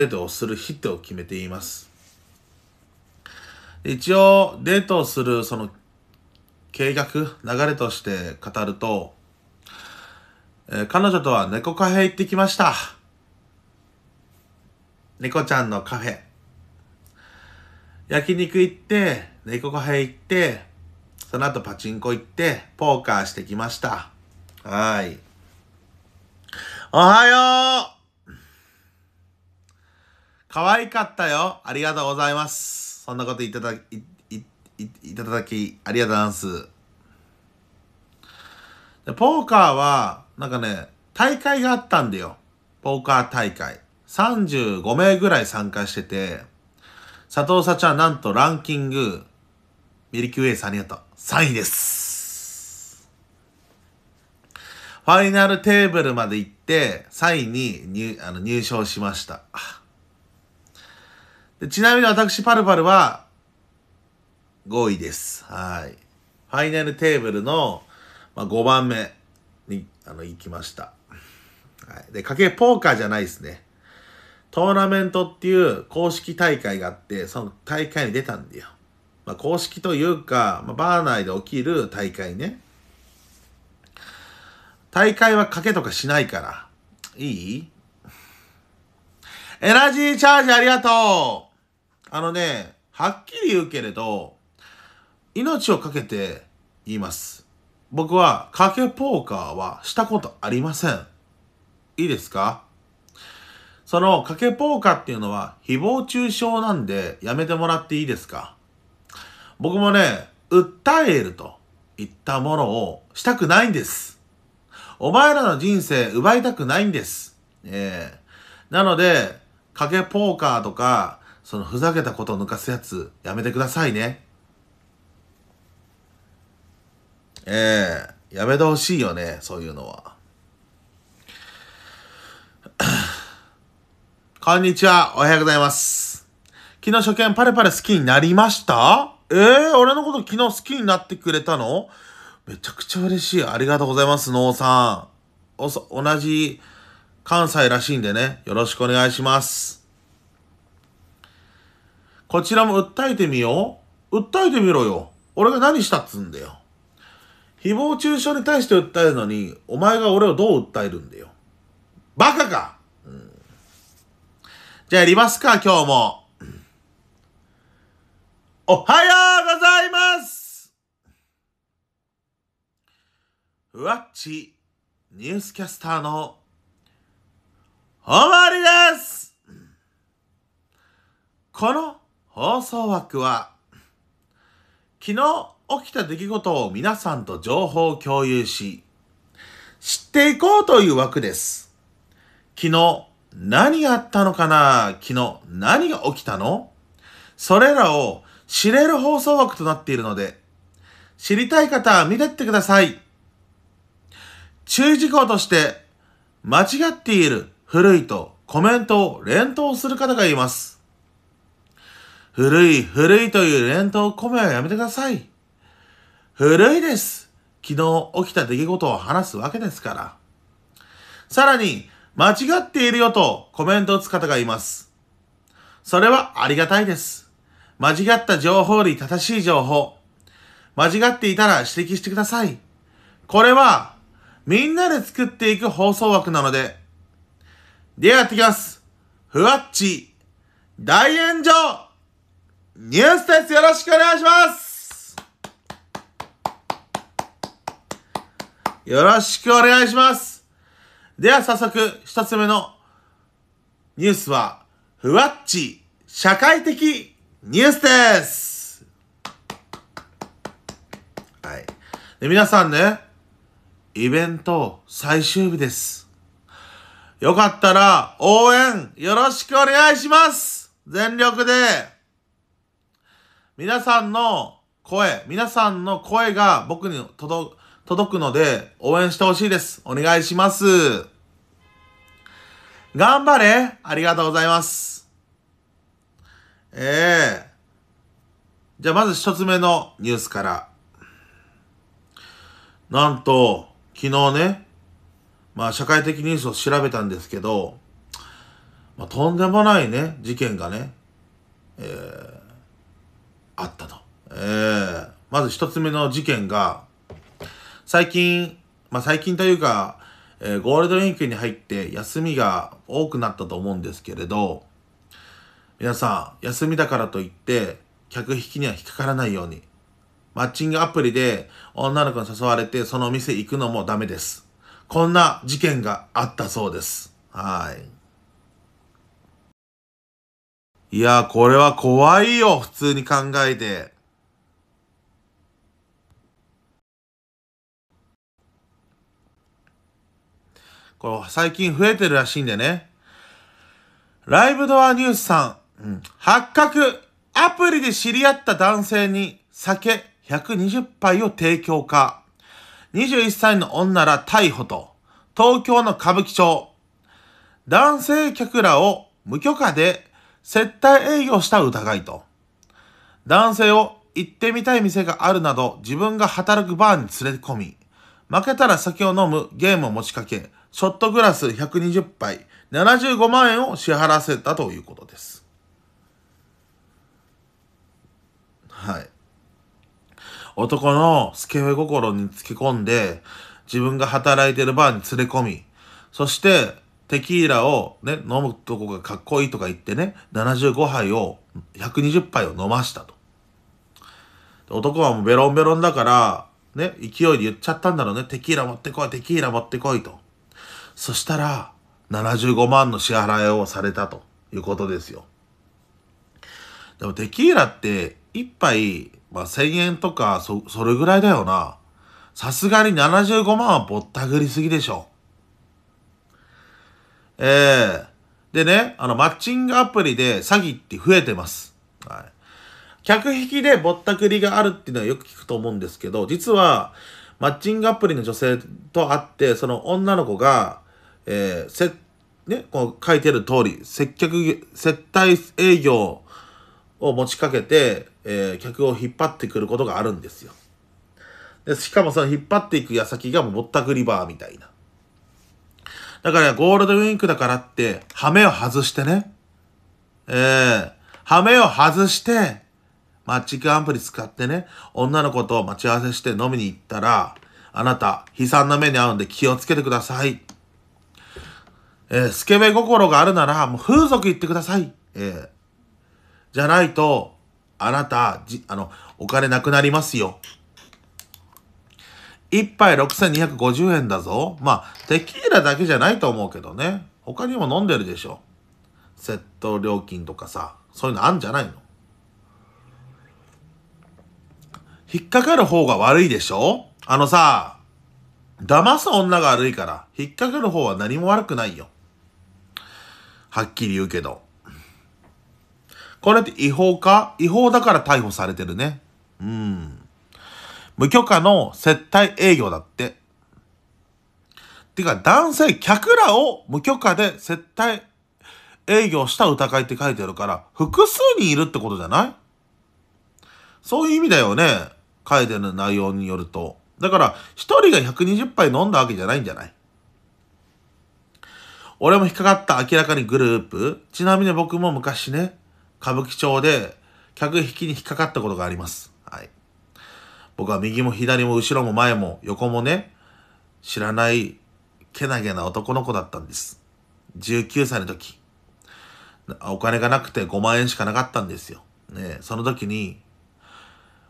デートをする日と決めています。一応、デートをするその計画、流れとして語ると、えー、彼女とは猫カフェ行ってきました。猫ちゃんのカフェ。焼肉行って、猫カフェ行って、その後パチンコ行って、ポーカーしてきました。はい。おはよう可愛かったよ。ありがとうございます。そんなこといただき、いただき、ありがとうございます。でポーカーは、なんかね、大会があったんだよ。ポーカー大会。35名ぐらい参加してて、佐藤ゃはなんとランキング、ミリキュウエイさんありがとう。3位です。ファイナルテーブルまで行って、3位に入あの入賞しました。ちなみに私、パルパルは5位です。はい。ファイナルテーブルの、まあ、5番目に、あの、行きました。はい。で、家計ポーカーじゃないですね。トーナメントっていう公式大会があって、その大会に出たんだよ。まあ、公式というか、まあ、バー内で起きる大会ね。大会は賭けとかしないから。いいエナジーチャージありがとうあのね、はっきり言うけれど、命を懸けて言います。僕は賭けポーカーはしたことありません。いいですかその賭けポーカーっていうのは誹謗中傷なんでやめてもらっていいですか僕もね、訴えると言ったものをしたくないんです。お前らの人生奪いたくないんです。ええー、なので、賭けポーカーとか、そのふざけたことを抜かすやつ、やめてくださいね。ええー、やめてほしいよね、そういうのは。こんにちは、おはようございます。昨日初見パレパレ好きになりましたええー、俺のこと昨日好きになってくれたのめちゃくちゃ嬉しい。ありがとうございます、のうさん。おそ、同じ関西らしいんでね、よろしくお願いします。こちらも訴えてみよう。訴えてみろよ。俺が何したっつうんだよ。誹謗中傷に対して訴えるのに、お前が俺をどう訴えるんだよ。バカか、うん、じゃあやりますか、今日も。おはようございますふわっち、ニュースキャスターの、おまりですこの放送枠は、昨日起きた出来事を皆さんと情報を共有し、知っていこうという枠です。昨日何があったのかな昨日何が起きたのそれらを知れる放送枠となっているので、知りたい方は見てってください。注意事項として、間違っている古いとコメントを連投する方がいます。古い、古いという連投込めはやめてください。古いです。昨日起きた出来事を話すわけですから。さらに、間違っているよとコメントを打つ方がいます。それはありがたいです。間違った情報より正しい情報。間違っていたら指摘してください。これは、みんなで作っていく放送枠なので。ではやってきます。ふわっち、大炎上ニュースですよろしくお願いしますよろしくお願いしますでは早速、一つ目のニュースは、ふわっち社会的ニュースですはい。で、皆さんね、イベント最終日です。よかったら応援よろしくお願いします全力で皆さんの声、皆さんの声が僕に届くので応援してほしいです。お願いします。頑張れありがとうございます。ええー、じゃあまず一つ目のニュースから。なんと、昨日ね、まあ社会的ニュースを調べたんですけど、まあ、とんでもないね、事件がね、えー、あったと。えー、まず一つ目の事件が、最近、まあ、最近というか、えー、ゴールデンウィークに入って休みが多くなったと思うんですけれど、皆さん、休みだからといって、客引きには引っかからないように、マッチングアプリで女の子に誘われてそのお店行くのもダメです。こんな事件があったそうです。はい。いや、これは怖いよ、普通に考えて。これ、最近増えてるらしいんでね。ライブドアニュースさん、うん、発覚アプリで知り合った男性に酒120杯を提供か。21歳の女ら逮捕と、東京の歌舞伎町。男性客らを無許可で接待営業した疑いと、男性を行ってみたい店があるなど自分が働くバーに連れ込み、負けたら酒を飲むゲームを持ちかけ、ショットグラス120杯、75万円を支払わせたということです。はい。男のスケベ心につけ込んで、自分が働いてるバーに連れ込み、そして、テキーラをね、飲むとこがかっこいいとか言ってね、75杯を、120杯を飲ましたと。男はもうベロンベロンだから、ね、勢いで言っちゃったんだろうね。テキーラ持ってこい、テキーラ持ってこいと。そしたら、75万の支払いをされたということですよ。でもテキーラって1杯、まあ、1000円とかそ、それぐらいだよな。さすがに75万はぼったくりすぎでしょ。えー、でね、あの、マッチングアプリで詐欺って増えてます。はい。客引きでぼったくりがあるっていうのはよく聞くと思うんですけど、実は、マッチングアプリの女性と会って、その女の子が、えー、せ、ね、こう書いてる通り、接客、接待営業を持ちかけて、えー、客を引っ張ってくることがあるんですよ。でしかもその引っ張っていく矢先がもうぼったくりバーみたいな。だからゴールドウィンクだからって、羽目を外してね。ええー、羽目を外して、マッチングアプリ使ってね、女の子と待ち合わせして飲みに行ったら、あなた、悲惨な目に遭うんで気をつけてください。えー、スケベ心があるなら、もう風俗行ってください。えー、じゃないと、あなた、じ、あの、お金なくなりますよ。1杯6250円だぞ。まあ、テキーラだけじゃないと思うけどね。他にも飲んでるでしょ。セット料金とかさ、そういうのあんじゃないの引っかかる方が悪いでしょあのさ、騙す女が悪いから、引っかかる方は何も悪くないよ。はっきり言うけど。これって違法か違法だから逮捕されてるね。うん。無許可の接待営業だって。っていうか、男性客らを無許可で接待営業した疑いって書いてあるから、複数人いるってことじゃないそういう意味だよね。書いてる内容によると。だから、一人が120杯飲んだわけじゃないんじゃない俺も引っかかった明らかにグループ。ちなみに僕も昔ね、歌舞伎町で客引きに引っかかったことがあります。僕は右も左も後ろも前も横もね、知らないけなげな男の子だったんです。19歳の時。お金がなくて5万円しかなかったんですよ。ねその時に、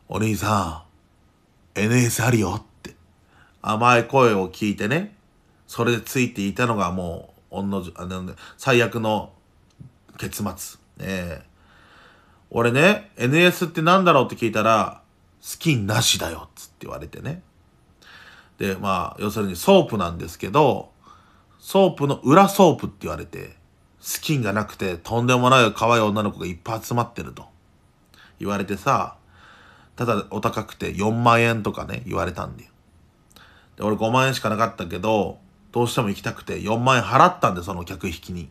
お兄さん、NS あるよって、甘い声を聞いてね、それでついていたのがもう、おんの、あの、最悪の結末。ええ俺ね、NS って何だろうって聞いたら、スキンなしだよ、つって言われてね。で、まあ、要するにソープなんですけど、ソープの裏ソープって言われて、スキンがなくてとんでもない可愛い女の子がいっぱい集まってると言われてさ、ただお高くて4万円とかね、言われたんだよ。で、俺5万円しかなかったけど、どうしても行きたくて4万円払ったんで、その客引きに。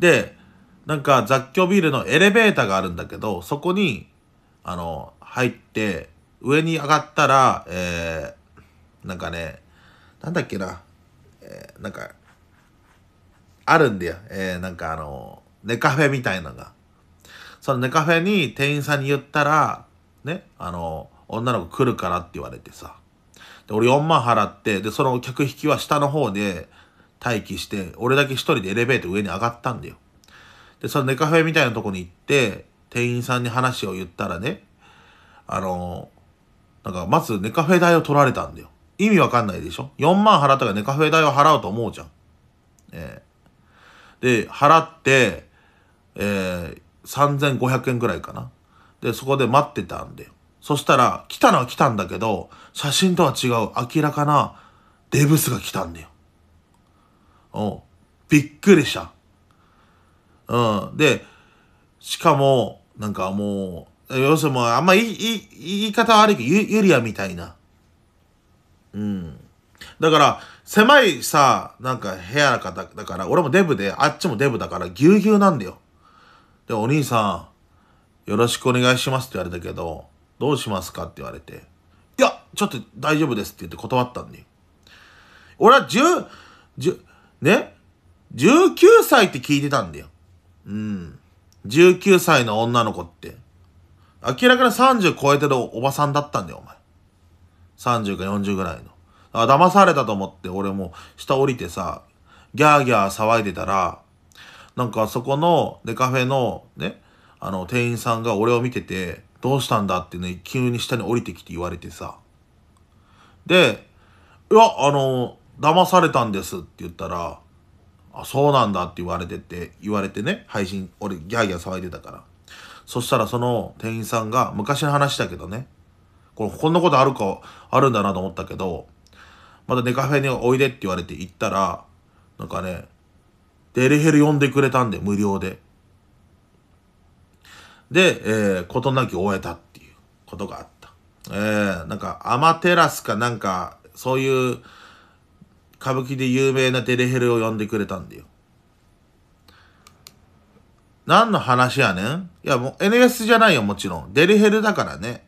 で、なんか雑居ビルのエレベーターがあるんだけど、そこにあの、入って、上に上がったら、えー、なんかね、なんだっけな、えー、なんか、あるんだよ。えー、なんかあの、ネカフェみたいなのが。そのネカフェに店員さんに言ったら、ね、あの、女の子来るからって言われてさ。で、俺4万払って、で、その客引きは下の方で待機して、俺だけ一人でエレベーター上に上がったんだよ。で、そのネカフェみたいなとこに行って、店員さんに話を言ったらね、あの、なんかまずネカフェ代を取られたんだよ。意味わかんないでしょ ?4 万払ったからネカフェ代を払うと思うじゃん。えー、で、払って、えー、3500円ぐらいかな。で、そこで待ってたんだよ。そしたら、来たのは来たんだけど、写真とは違う明らかなデブスが来たんだよ。うん。びっくりした。うん。で、しかも、なんかもう、要するにもうあんまいい言い方悪いけど、ゆりやみたいな。うん。だから、狭いさ、なんか部屋だから、俺もデブで、あっちもデブだから、ぎゅうぎゅうなんだよ。で、お兄さん、よろしくお願いしますって言われたけど、どうしますかって言われて、いや、ちょっと大丈夫ですって言って断ったんで。俺は十、十、ね、十九歳って聞いてたんだよ。うん。19歳の女の子って、明らかに30超えてるおばさんだったんだよ、お前。30か40ぐらいの。あ、騙されたと思って、俺も下降りてさ、ギャーギャー騒いでたら、なんかそこのデカフェのね、あの店員さんが俺を見てて、どうしたんだってね、急に下に降りてきて言われてさ。で、いや、あの、騙されたんですって言ったら、あ、そうなんだって言われてて、言われてね、配信、俺ギャーギャー騒いでたから。そしたらその店員さんが、昔の話だけどね、これこんなことあるか、あるんだなと思ったけど、またネカフェにおいでって言われて行ったら、なんかね、デリヘル呼んでくれたんで、無料で。で、えー、ことなき終えたっていうことがあった。えー、なんか、アマテラスかなんか、そういう、歌舞伎で有名なデレヘルを呼んでくれたんだよ。何の話やねんいや、もう NS じゃないよ、もちろん。デリヘルだからね。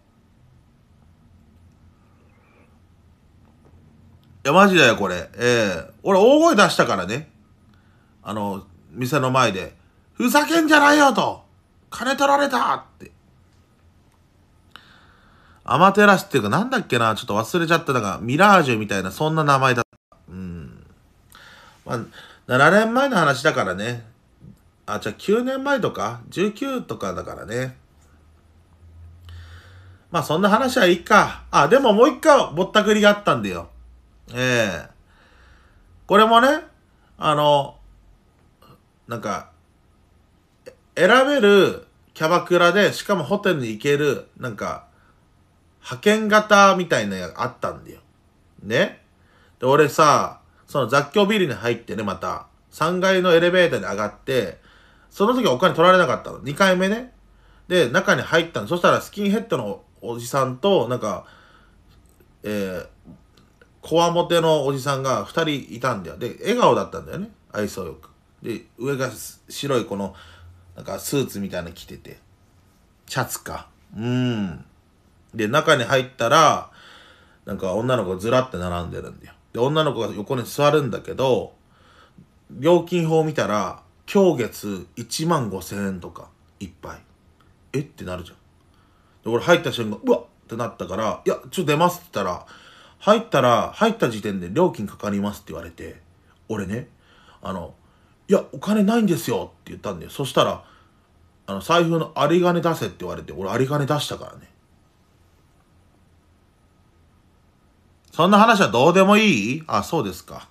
いや、マジだよ、これ。ええー、俺、大声出したからね。あの、店の前で。ふざけんじゃないよと金取られたって。アマテラスっていうか、なんだっけなちょっと忘れちゃった。だから、ミラージュみたいな、そんな名前だまあ、7年前の話だからね。あ、じゃあ9年前とか、19とかだからね。まあそんな話はいいか。あ、でももう一回ぼったくりがあったんだよ。ええー、これもね、あの、なんか、選べるキャバクラで、しかもホテルに行ける、なんか、派遣型みたいなのがあったんだよ。ね。で、俺さ、その雑居ビルに入ってね、また、3階のエレベーターに上がって、その時はお金取られなかったの。2回目ね。で、中に入ったの。そしたらスキンヘッドのおじさんと、なんか、えー、こわもてのおじさんが2人いたんだよ。で、笑顔だったんだよね。愛想よく。で、上が白いこの、なんかスーツみたいな着てて。シャツか。うん。で、中に入ったら、なんか女の子ずらって並んでるんだよ。で、女の子が横に座るんだけど、料金を見たら、今月1万5千円とか、いっぱい。えってなるじゃん。で、俺入った瞬間、うわっってなったから、いや、ちょ、っと出ますって言ったら、入ったら、入った時点で料金かかりますって言われて、俺ね、あの、いや、お金ないんですよって言ったんで、そしたら、あの、財布の有り金出せって言われて、俺有り金出したからね。そんな話はどうでもいいあ、そうですか。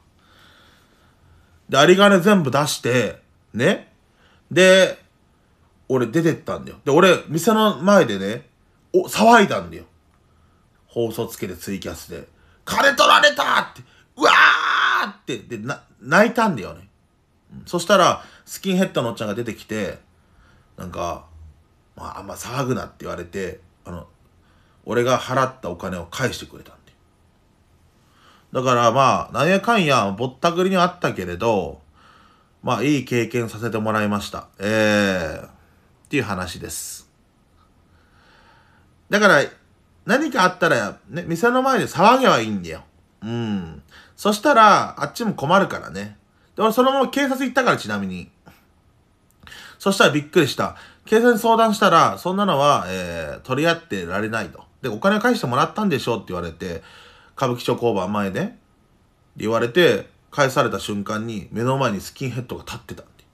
で、有り金全部出して、ね。で、俺出てったんだよ。で、俺、店の前でね、お、騒いだんだよ。放送つけてツイキャスで。金取られたって、うわーって、で、な、泣いたんだよね。そしたら、スキンヘッドのおっちゃんが出てきて、なんか、まあ、あんま騒ぐなって言われて、あの、俺が払ったお金を返してくれたの。だからまあ、なんやかんや、ぼったくりにあったけれど、まあ、いい経験させてもらいました。えー、っていう話です。だから、何かあったら、ね、店の前で騒げばいいんだよ。うん。そしたら、あっちも困るからね。で、俺そのまま警察行ったから、ちなみに。そしたらびっくりした。警察に相談したら、そんなのは、えー、取り合ってられないと。で、お金返してもらったんでしょうって言われて、歌舞伎町交番前で、言われて、返された瞬間に目の前にスキンヘッドが立ってたって。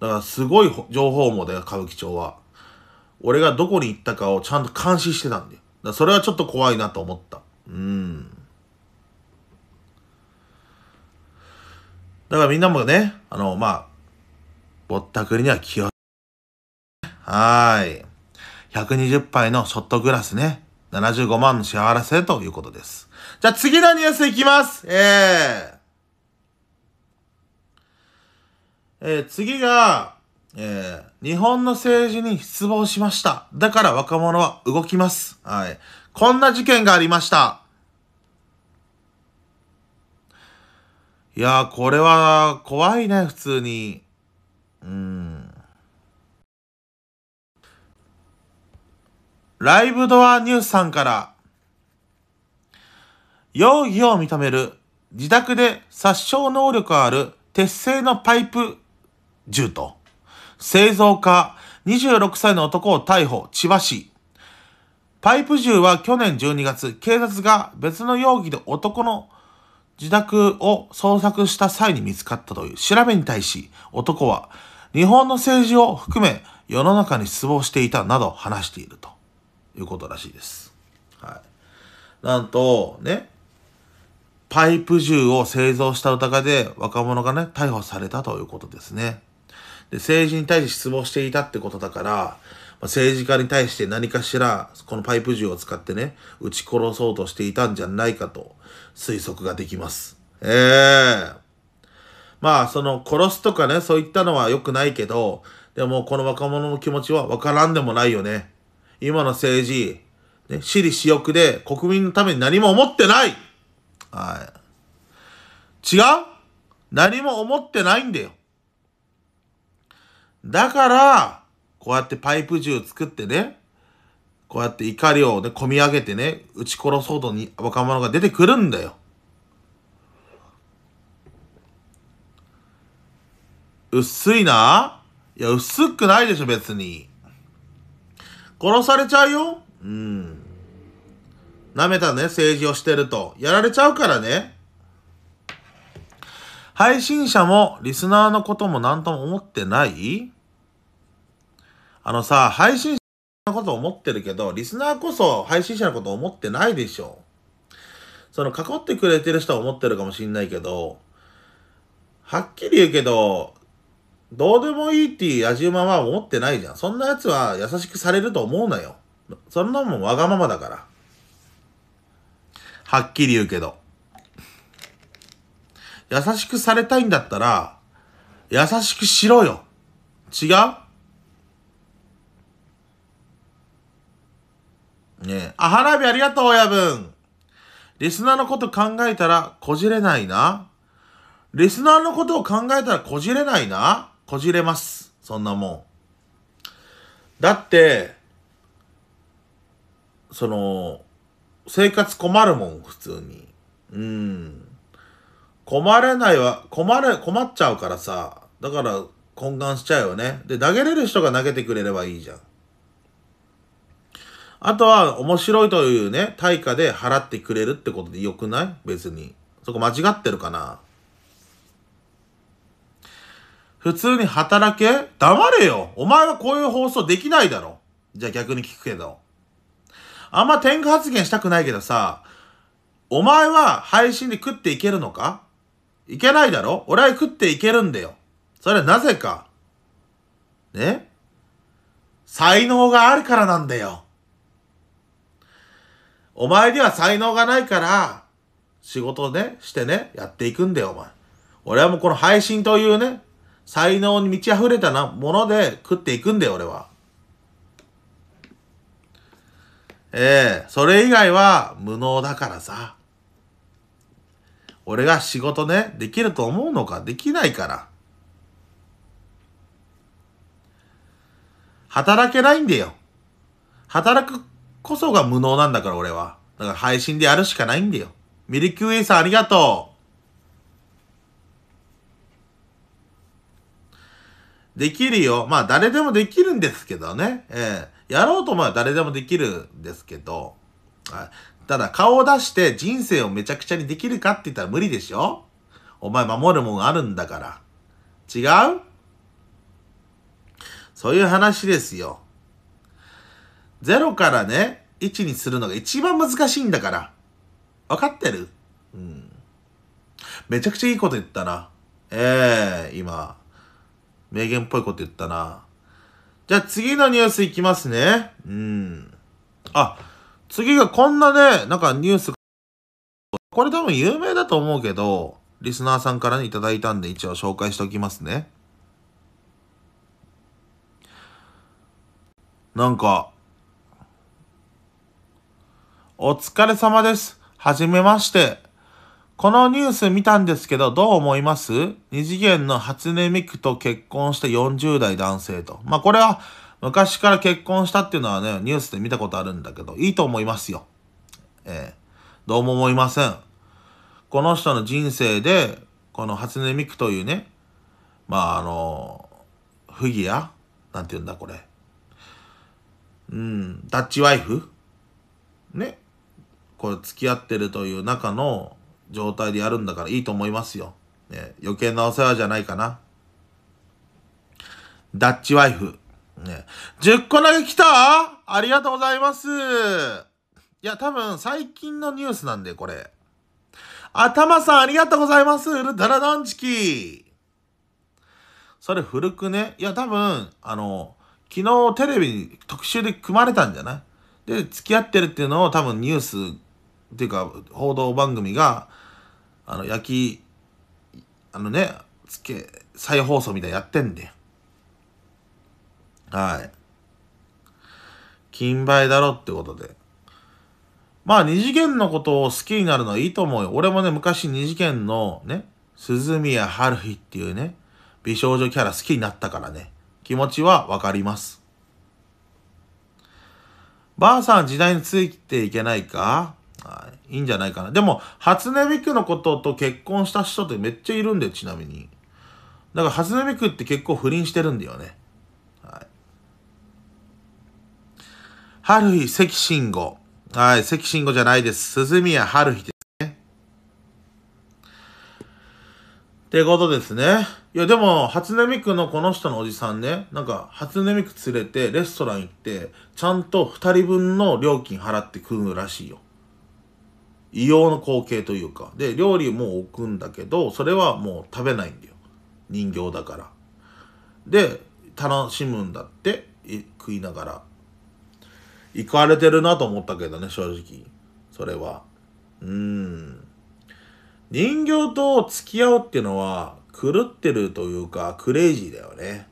だからすごい情報網だよ、歌舞伎町は。俺がどこに行ったかをちゃんと監視してたんだよ。だそれはちょっと怖いなと思った。うん。だからみんなもね、あの、まあ、ぼったくりには気を、はーい。120杯のショットグラスね。75万支払わせということです。じゃあ次のニュースいきます。えー、えー、次が、えー、日本の政治に失望しました。だから若者は動きます。はい。こんな事件がありました。いやー、これは怖いね、普通に。うん。ライブドアニュースさんから、容疑を認める自宅で殺傷能力ある鉄製のパイプ銃と、製造家26歳の男を逮捕、千葉市。パイプ銃は去年12月、警察が別の容疑で男の自宅を捜索した際に見つかったという調べに対し、男は日本の政治を含め世の中に失望していたなど話していると。いうことらしいです。はい。なんと、ね、パイプ銃を製造した疑いで若者がね、逮捕されたということですね。で、政治に対して失望していたってことだから、政治家に対して何かしら、このパイプ銃を使ってね、撃ち殺そうとしていたんじゃないかと推測ができます。ええー、まあ、その、殺すとかね、そういったのは良くないけど、でも、この若者の気持ちは分からんでもないよね。今の政治、ね、私利私欲で国民のために何も思ってないはい。違う何も思ってないんだよ。だから、こうやってパイプ銃作ってね、こうやって怒りをね、込み上げてね、撃ち殺そうとに若者が出てくるんだよ。薄いないや、薄くないでしょ、別に。殺されちゃうよ。うん。舐めたね、政治をしてると。やられちゃうからね。配信者もリスナーのことも何とも思ってないあのさ、配信者のこと思ってるけど、リスナーこそ配信者のこと思ってないでしょ。その、囲ってくれてる人は思ってるかもしんないけど、はっきり言うけど、どうでもいいっていう野じ馬は思ってないじゃん。そんな奴は優しくされると思うなよ。そんなもんわがままだから。はっきり言うけど。優しくされたいんだったら、優しくしろよ。違うねえ。あ、花火ありがとう、親分。リスナーのこと考えたらこじれないな。リスナーのことを考えたらこじれないな。こじれます。そんなもん。だって、その、生活困るもん、普通に。うん。困れないは、困れ、困っちゃうからさ。だから、懇願しちゃうよね。で、投げれる人が投げてくれればいいじゃん。あとは、面白いというね、対価で払ってくれるってことでよくない別に。そこ間違ってるかな普通に働け黙れよお前はこういう放送できないだろじゃあ逆に聞くけど。あんま天下発言したくないけどさ、お前は配信で食っていけるのかいけないだろ俺は食っていけるんだよ。それはなぜか。ね才能があるからなんだよ。お前には才能がないから、仕事をね、してね、やっていくんだよ、お前。俺はもうこの配信というね、才能に満ち溢れたなもので食っていくんだよ、俺は。ええー、それ以外は無能だからさ。俺が仕事ね、できると思うのか、できないから。働けないんだよ。働くこそが無能なんだから、俺は。だから配信でやるしかないんだよ。ミルキューエイさんありがとう。できるよ。まあ誰でもできるんですけどね。ええー、やろうと思えば誰でもできるんですけど、はい。ただ顔を出して人生をめちゃくちゃにできるかって言ったら無理でしょお前守るもんあるんだから。違うそういう話ですよ。0からね、1にするのが一番難しいんだから。分かってるうん。めちゃくちゃいいこと言ったな。ええー、今。名言っぽいこと言ったな。じゃあ次のニュースいきますね。うん。あ、次がこんなね、なんかニュース、これ多分有名だと思うけど、リスナーさんからいただいたんで一応紹介しておきますね。なんか、お疲れ様です。はじめまして。このニュース見たんですけど、どう思います二次元の初音ミクと結婚して40代男性と。まあ、これは昔から結婚したっていうのはね、ニュースで見たことあるんだけど、いいと思いますよ。ええどうも思いません。この人の人生で、この初音ミクというね、まあ、あの、不義や、なんて言うんだこれ。うん、ダッチワイフね。これ付き合ってるという中の状態でやるんだからいいと思いますよ。ね、余計なお世話じゃないかな。ダッチワイフ。ね、10個投げ来たありがとうございます。いや、多分最近のニュースなんで、これ。頭さんありがとうございます。だラダンチキ。それ古くね。いや、多分、あの、昨日テレビに特集で組まれたんじゃないで、付き合ってるっていうのを多分ニュースっていうか報道番組があの、焼き、あのね、つけ、再放送みたいなやってんで。はい。金梅だろってことで。まあ、二次元のことを好きになるのはいいと思うよ。俺もね、昔二次元のね、鈴宮春日っていうね、美少女キャラ好きになったからね、気持ちはわかります。ばあさん時代についていけないかはい。いいんじゃないかな。でも、初音ミクのことと結婚した人ってめっちゃいるんで、ちなみに。だから、初音ミクって結構不倫してるんだよね。はい。春日関慎吾。はい、関慎吾じゃないです。鈴宮春日ですね。ってことですね。いや、でも、初音ミクのこの人のおじさんね、なんか、初音ミク連れてレストラン行って、ちゃんと2人分の料金払って食うらしいよ。異様の光景というか、で、料理も置くんだけど、それはもう食べないんだよ。人形だから。で、楽しむんだって、食いながら。行かれてるなと思ったけどね、正直。それは。うん。人形と付き合うっていうのは、狂ってるというか、クレイジーだよね。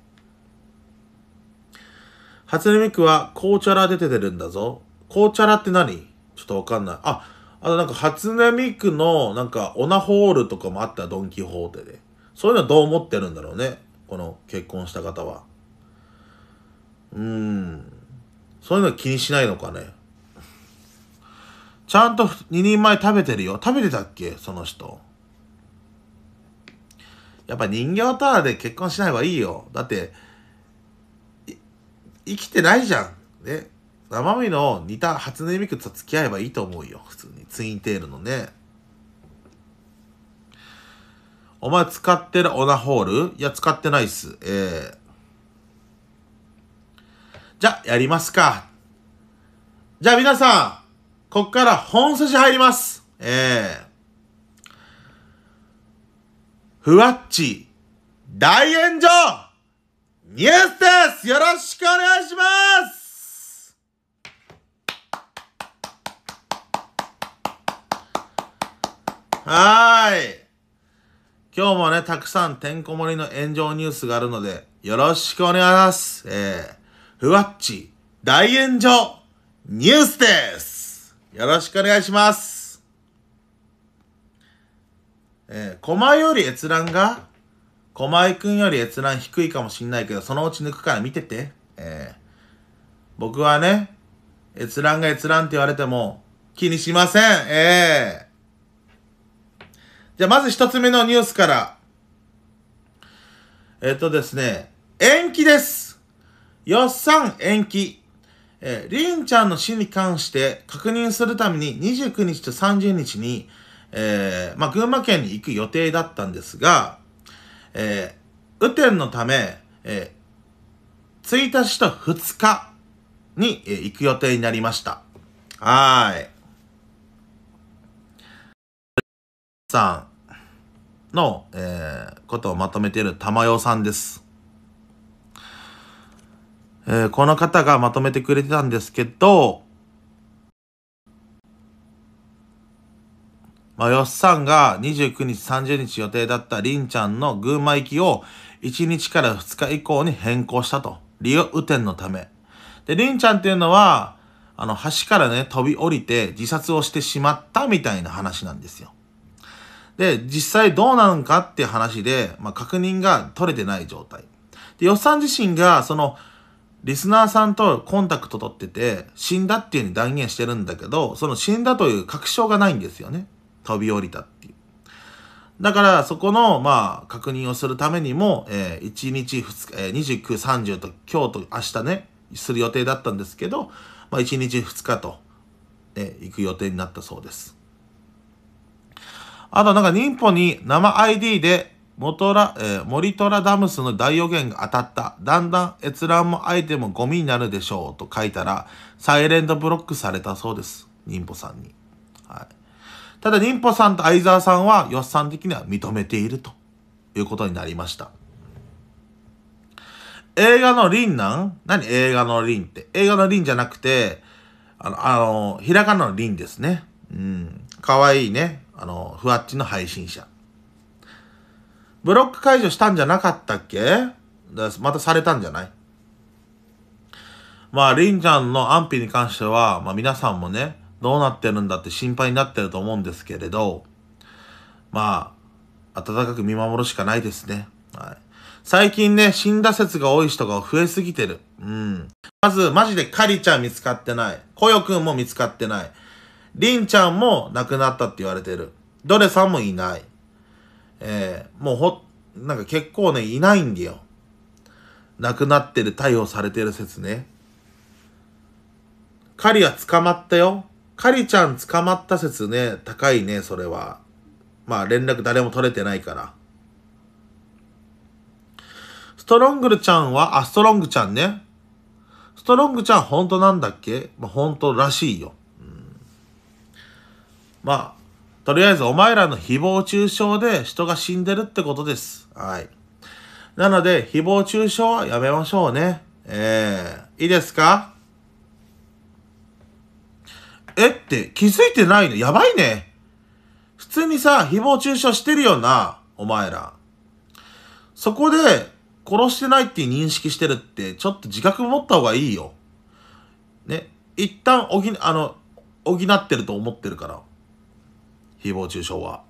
初音ミクは紅茶ラ出ててるんだぞ。紅茶ラって何ちょっとわかんない。あ、あとなんか初音ミクのなんかオナホールとかもあったドン・キホーテで。そういうのはどう思ってるんだろうね。この結婚した方は。うーん。そういうの気にしないのかね。ちゃんと二人前食べてるよ。食べてたっけその人。やっぱ人形タワーで結婚しない方がいいよ。だって、生きてないじゃん。ね。生身の似た初音ミクと付き合えばいいと思うよ。普通に。ツインテールのね。お前使ってるオナホールいや、使ってないっす。ええー、じゃ、やりますか。じゃあ皆さん、こっから本筋入ります。ええー、ふわっち、大炎上ニュースですよろしくお願いしますはーい。今日もね、たくさんてんこ盛りの炎上ニュースがあるので、よろしくお願いします。えー、ふわっち大炎上ニュースですよろしくお願いします。えー、コマより閲覧が、狛江くんより閲覧低いかもしんないけど、そのうち抜くから見てて。えー、僕はね、閲覧が閲覧って言われても気にしません。ええーじゃあまず一つ目のニュースから。えっとですね、延期です。予算延期。えー、りんちゃんの死に関して確認するために29日と30日に、えー、まあ、群馬県に行く予定だったんですが、えー、雨天のため、えー、1日と2日に、えー、行く予定になりました。はい。さんの、えー、ことをまとめている玉代さんです。えー、この方がまとめてくれてたんですけど、まあ、よっさんが29日、30日予定だったりんちゃんの群馬行きを1日から2日以降に変更したと。利用雨天のため。で、りんちゃんっていうのは、あの、橋からね、飛び降りて自殺をしてしまったみたいな話なんですよ。で、実際どうなるかって話で、まあ、確認が取れてない状態。で、よっさん自身が、その、リスナーさんとコンタクト取ってて、死んだっていうふうに断言してるんだけど、その死んだという確証がないんですよね。飛び降りたっていう。だから、そこの、まあ、確認をするためにも、えー、1日2日、えー、29、30と、今日と明日ね、する予定だったんですけど、まあ、1日2日と、えー、行く予定になったそうです。あとなんか妊婦に生 ID でモトえー、モリトラダムスの大予言が当たった。だんだん閲覧もアイテムゴミになるでしょうと書いたら、サイレントブロックされたそうです。妊婦さんに。はい。ただ妊婦さんと相沢さんは、予算的には認めているということになりました。映画のリンなん何映画のリンって。映画のリンじゃなくて、あの、あのひらがなのンですね。うん。かわいいね。あの、ふわっちの配信者。ブロック解除したんじゃなかったっけだまたされたんじゃないまあ、りんちゃんの安否に関しては、まあ皆さんもね、どうなってるんだって心配になってると思うんですけれど、まあ、温かく見守るしかないですね。はい。最近ね、死んだ説が多い人が増えすぎてる。うん。まず、マジでカリちゃん見つかってない。コヨくんも見つかってない。りんちゃんも亡くなったって言われてる。どれさんもいない。えー、もうほ、なんか結構ね、いないんだよ。亡くなってる、逮捕されてる説ね。カリは捕まったよ。カリちゃん捕まった説ね、高いね、それは。まあ連絡誰も取れてないから。ストロングルちゃんは、あ、ストロングちゃんね。ストロングちゃん本当なんだっけまあ本当らしいよ。まあ、とりあえずお前らの誹謗中傷で人が死んでるってことです。はい。なので、誹謗中傷はやめましょうね。えー、いいですかえって気づいてないのやばいね。普通にさ、誹謗中傷してるよな、お前ら。そこで、殺してないって認識してるって、ちょっと自覚持った方がいいよ。ね。一旦おぎ、あの、補ってると思ってるから。誹謗中傷は。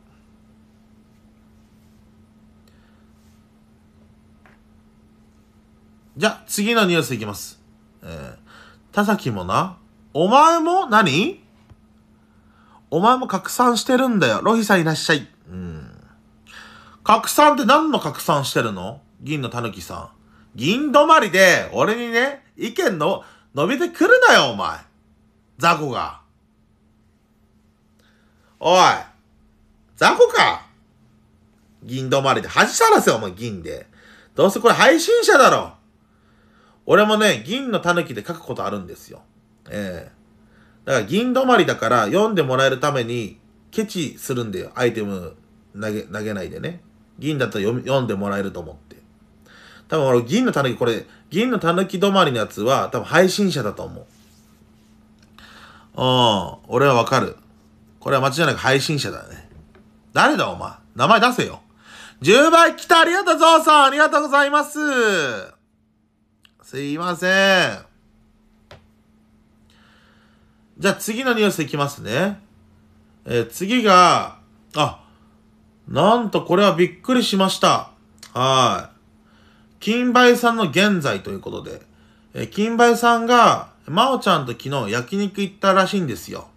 じゃ、次のニュースいきます。えー、田崎もな、お前も何お前も拡散してるんだよ。ロヒさんいらっしゃい。うん。拡散って何の拡散してるの銀のたぬきさん。銀止まりで、俺にね、意見の、伸びてくるなよ、お前。雑魚が。おい雑魚か銀止まりで恥さらせよ、お前銀で。どうせこれ配信者だろ俺もね、銀の狸で書くことあるんですよ。ええー、だから銀止まりだから読んでもらえるためにケチするんだよ。アイテム投げ、投げないでね。銀だと読んでもらえると思って。多分俺、銀の狸、これ、銀の狸止まりのやつは多分配信者だと思う。うん、俺はわかる。これは間違いなく配信者だね。誰だお前。名前出せよ。10倍来たありがとうぞうさんありがとうございますすいません。じゃあ次のニュースいきますね。えー、次が、あ、なんとこれはびっくりしました。はい。金梅さんの現在ということで、えー、金梅さんが、まおちゃんと昨日焼肉行ったらしいんですよ。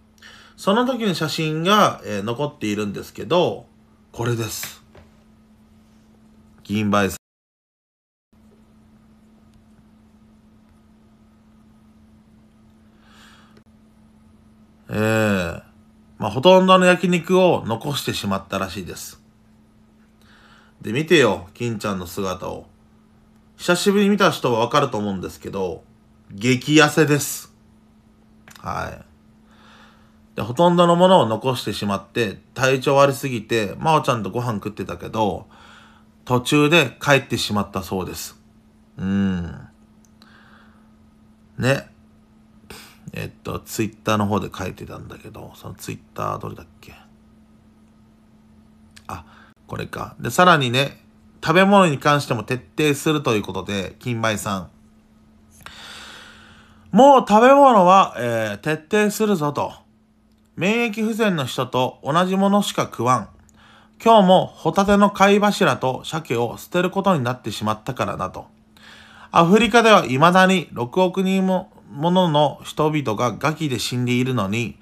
その時の写真が、えー、残っているんですけど、これです。銀梅さん。ええー、まあ、ほとんどの焼肉を残してしまったらしいです。で、見てよ、金ちゃんの姿を。久しぶりに見た人はわかると思うんですけど、激痩せです。はい。で、ほとんどのものを残してしまって、体調悪すぎて、まおちゃんとご飯食ってたけど、途中で帰ってしまったそうです。うーん。ね。えっと、ツイッターの方で書いてたんだけど、そのツイッターどれだっけあ、これか。で、さらにね、食べ物に関しても徹底するということで、金梅さん。もう食べ物は、えー、徹底するぞと。免疫不全の人と同じものしか食わん。今日もホタテの貝柱と鮭を捨てることになってしまったからだと。アフリカでは未だに6億人もものの人々がガキで死んでいるのに、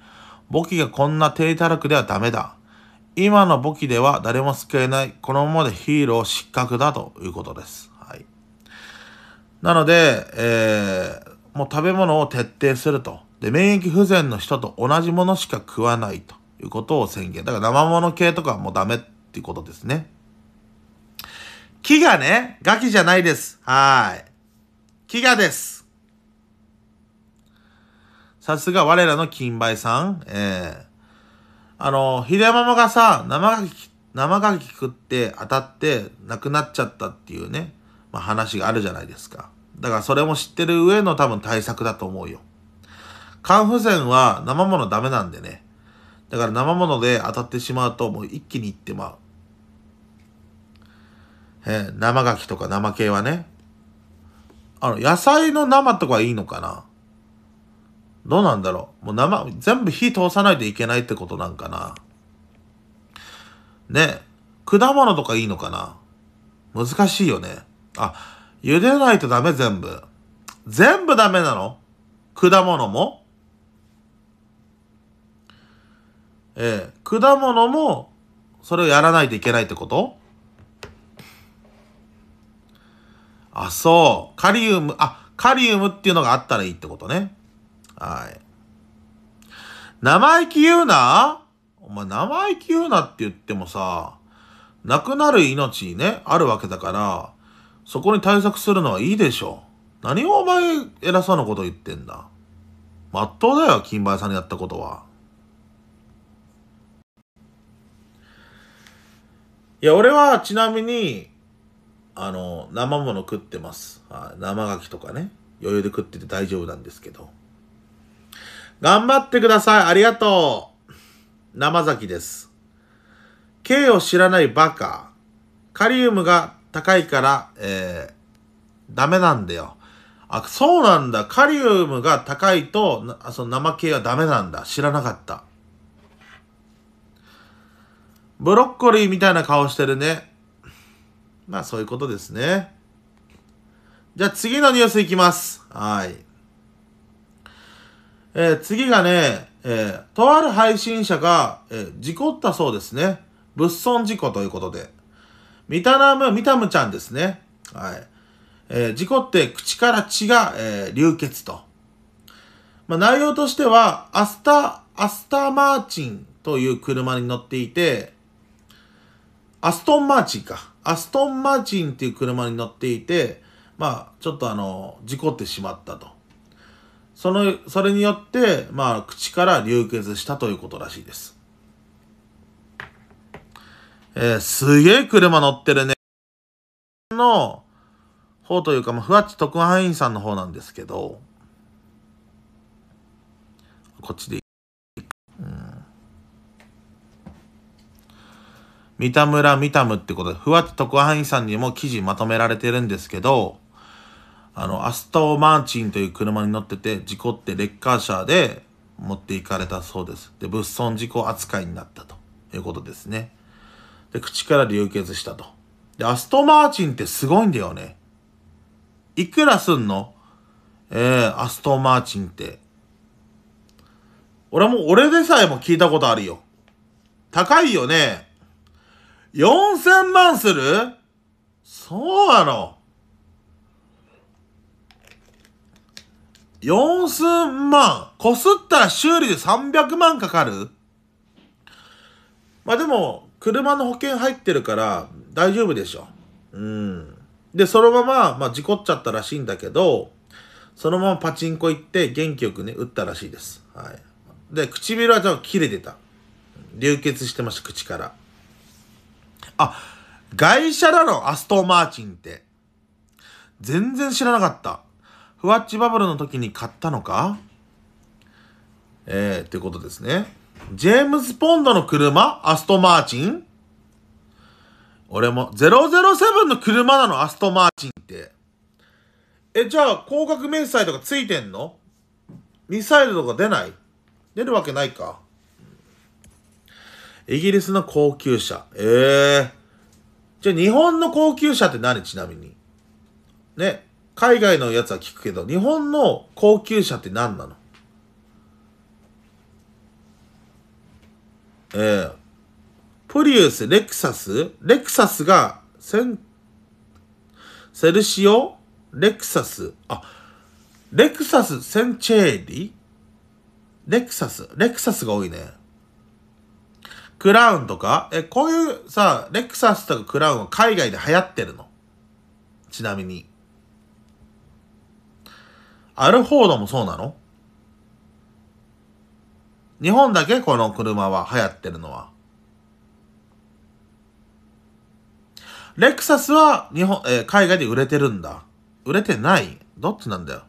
簿記がこんな低たらくではダメだ。今の簿記では誰も救えない。このままでヒーロー失格だということです。はい。なので、えー、もう食べ物を徹底すると。で、免疫不全の人と同じものしか食わないということを宣言。だから生物系とかはもうダメっていうことですね。飢餓ね、ガキじゃないです。はい。飢餓です。さすが我らの金梅さん。ええー、あの、秀マがさ、生ガキ、生ガキ食って当たって亡くなっちゃったっていうね、まあ、話があるじゃないですか。だからそれも知ってる上の多分対策だと思うよ。肝不全は生ものダメなんでね。だから生もので当たってしまうともう一気にいってまう。えー、生牡蠣とか生系はね。あの、野菜の生とかいいのかなどうなんだろうもう生、全部火通さないといけないってことなんかなね果物とかいいのかな難しいよね。あ、茹でないとダメ全部。全部ダメなの果物もえー、果物もそれをやらないといけないってことあ、そう。カリウム、あ、カリウムっていうのがあったらいいってことね。はい。生意気言うなお前生意気言うなって言ってもさ、亡くなる命ね、あるわけだから、そこに対策するのはいいでしょ。何をお前偉そうなこと言ってんだ。まっとうだよ、金梅さんにやったことは。いや、俺はちなみに、あの、生もの食ってます。生牡蠣とかね、余裕で食ってて大丈夫なんですけど。頑張ってください。ありがとう。生崎です。K を知らないバカ。カリウムが高いから、えー、ダメなんだよ。あ、そうなんだ。カリウムが高いと、その生系はダメなんだ。知らなかった。ブロッコリーみたいな顔してるね。まあそういうことですね。じゃあ次のニュースいきます。はい。えー、次がね、えー、とある配信者が、えー、事故ったそうですね。物損事故ということで。みたナむ、みたむちゃんですね。はい。えー、事故って口から血が、えー、流血と。まあ、内容としては、アスタ、アスターマーチンという車に乗っていて、アストンマーチンか。アストンマーチンっていう車に乗っていて、まあ、ちょっとあの、事故ってしまったと。その、それによって、まあ、口から流血したということらしいです。えー、すげえ車乗ってるね。の方というか、まあ、ふわっち特派員さんの方なんですけど、こっちで三田村三田むってことで、ふわっと特派員さんにも記事まとめられてるんですけど、あの、アストマーチンという車に乗ってて、事故ってレッカー車で持っていかれたそうです。で、物損事故扱いになったということですね。で、口から流血したと。で、アストマーチンってすごいんだよね。いくらすんのえー、アストマーチンって。俺も、俺でさえも聞いたことあるよ。高いよね。4000万するそうなの ?4000 万。こすったら修理で300万かかるまあでも、車の保険入ってるから大丈夫でしょ。うん。で、そのまま、まあ事故っちゃったらしいんだけど、そのままパチンコ行って元気よくね、打ったらしいです。はい。で、唇はちょっと切れてた。流血してました、口から。あ、外車だろ、アストマーチンって。全然知らなかった。ふわっちバブルの時に買ったのかえー、ってことですね。ジェームズ・ポンドの車アストマーチン俺も、007の車なのアストマーチンって。え、じゃあ、広角迷彩とかついてんのミサイルとか出ない出るわけないか。イギリスの高級車。ええー、じゃあ日本の高級車って何ちなみに。ね。海外のやつは聞くけど、日本の高級車って何なのええー、プリウス、レクサスレクサスが、セン、セルシオレクサス。あ、レクサス、センチェーリレクサス、レクサスが多いね。クラウンとか、え、こういうさ、レクサスとかクラウンは海外で流行ってるのちなみに。アルフォードもそうなの日本だけこの車は流行ってるのは。レクサスは日本、えー、海外で売れてるんだ。売れてないどっちなんだよ。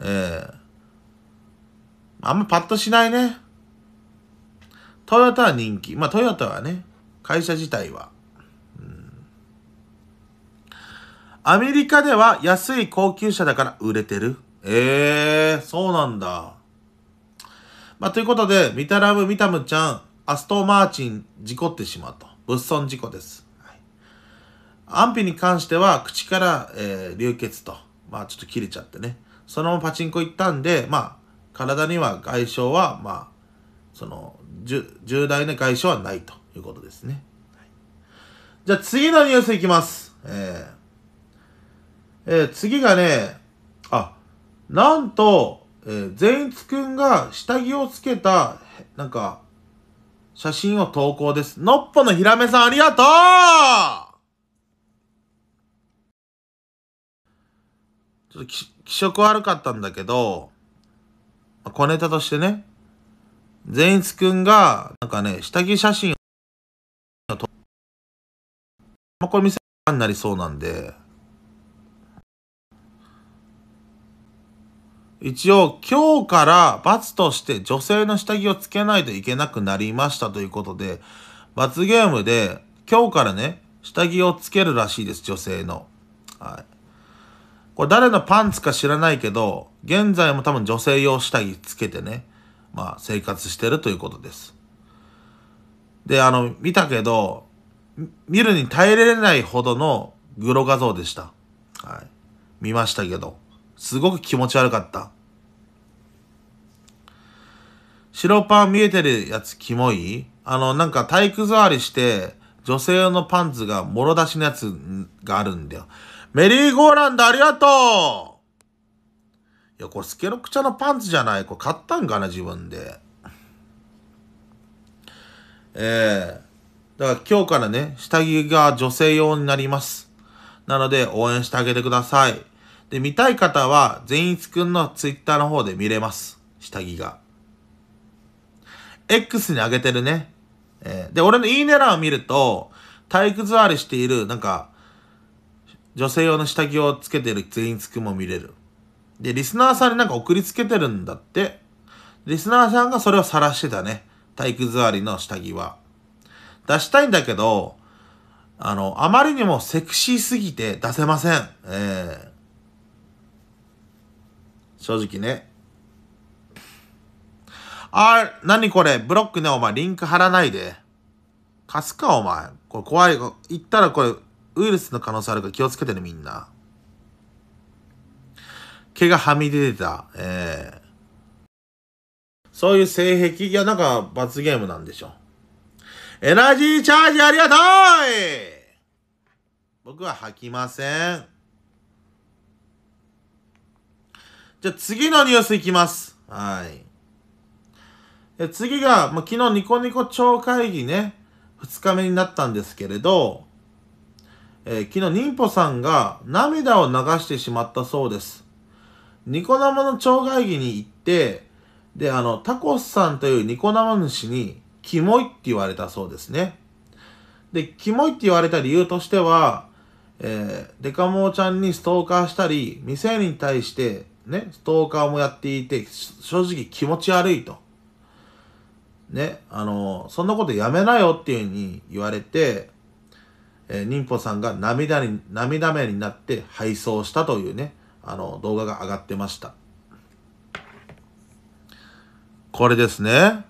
ええー、あんまパッとしないね。トヨタは人気。まあ、トヨタはね、会社自体は。うん、アメリカでは安い高級車だから売れてる。ええー、そうなんだ。まあ、ということで、ミタラム、ミタムちゃん、アストンマーチン、事故ってしまうと。物損事故です。はい、安否に関しては、口から、えー、流血と。まあ、ちょっと切れちゃってね。そのままパチンコ行ったんで、まあ、体には外傷は、まあ、その重大な外傷はないということですね。はい、じゃあ次のニュースいきます。えー、えー、次がね、あ、なんと、えー、善逸くんが下着をつけた、なんか、写真を投稿です。のっぽのひらめさんありがとうちょっと気色悪かったんだけど、小ネタとしてね、善逸くんが、なんかね、下着写真を撮っこれ見せになりそうなんで、一応、今日から罰として女性の下着をつけないといけなくなりましたということで、罰ゲームで、今日からね、下着をつけるらしいです、女性の。はい。これ誰のパンツか知らないけど、現在も多分女性用下着つけてね、まあ、生活してるということです。で、あの、見たけど、見るに耐えられないほどのグロ画像でした。はい。見ましたけど、すごく気持ち悪かった。白パン見えてるやつキモいあの、なんか体育座りして、女性用のパンツがもろ出しのやつがあるんだよ。メリーゴーランドありがとういや、これスケロクチャのパンツじゃない。これ買ったんかな、自分で。ええー、だから今日からね、下着が女性用になります。なので、応援してあげてください。で、見たい方は、善逸くんのツイッターの方で見れます。下着が。X にあげてるね。えー、で、俺のいいね欄を見ると、体育座りしている、なんか、女性用の下着をつけてる全員つくも見れる。で、リスナーさんになんか送りつけてるんだって。リスナーさんがそれを晒してたね。体育座りの下着は。出したいんだけど、あの、あまりにもセクシーすぎて出せません。えー、正直ね。あー、なにこれ、ブロックね、お前、リンク貼らないで。貸すか、お前。これ怖い。言ったらこれ、ウイルスの可能性あるから気をつけてね、みんな。毛がはみ出てた、えー、そういう性癖、がなんか罰ゲームなんでしょ。エナジーチャージありがとう僕は吐きません。じゃあ次のニュースいきます。はい。え次が、まあ、昨日ニコニコ超会議ね、2日目になったんですけれど、えー、昨日、妊婦さんが涙を流してしまったそうです。ニコ生の町外儀に行って、で、あの、タコスさんというニコ生主に、キモいって言われたそうですね。で、キモいって言われた理由としては、えー、デカモーちゃんにストーカーしたり、店に対して、ね、ストーカーもやっていて、正直気持ち悪いと。ね、あの、そんなことやめなよっていうふうに言われて、えー、忍法さんが涙に、涙目になって配送したというね、あの、動画が上がってました。これですね。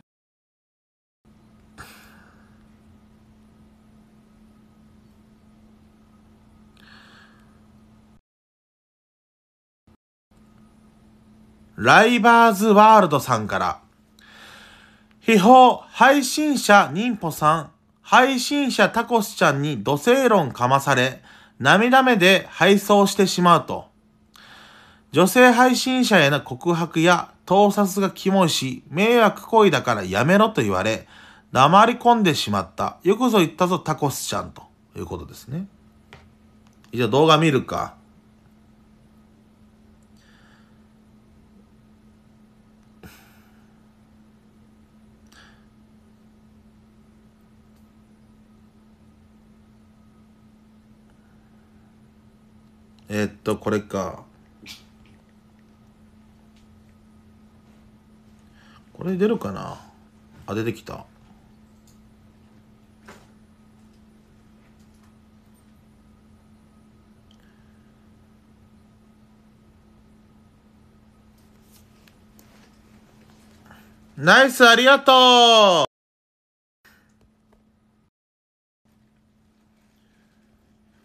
ライバーズワールドさんから、秘宝配信者忍歩さん、配信者タコスちゃんに土星論かまされ、涙目で配送してしまうと。女性配信者への告白や盗撮がキモいし、迷惑行為だからやめろと言われ、黙り込んでしまった。よくぞ言ったぞ、タコスちゃん。ということですね。じゃあ動画見るか。えっと、これか。これ出るかなあ、出てきた。ナイスありがとう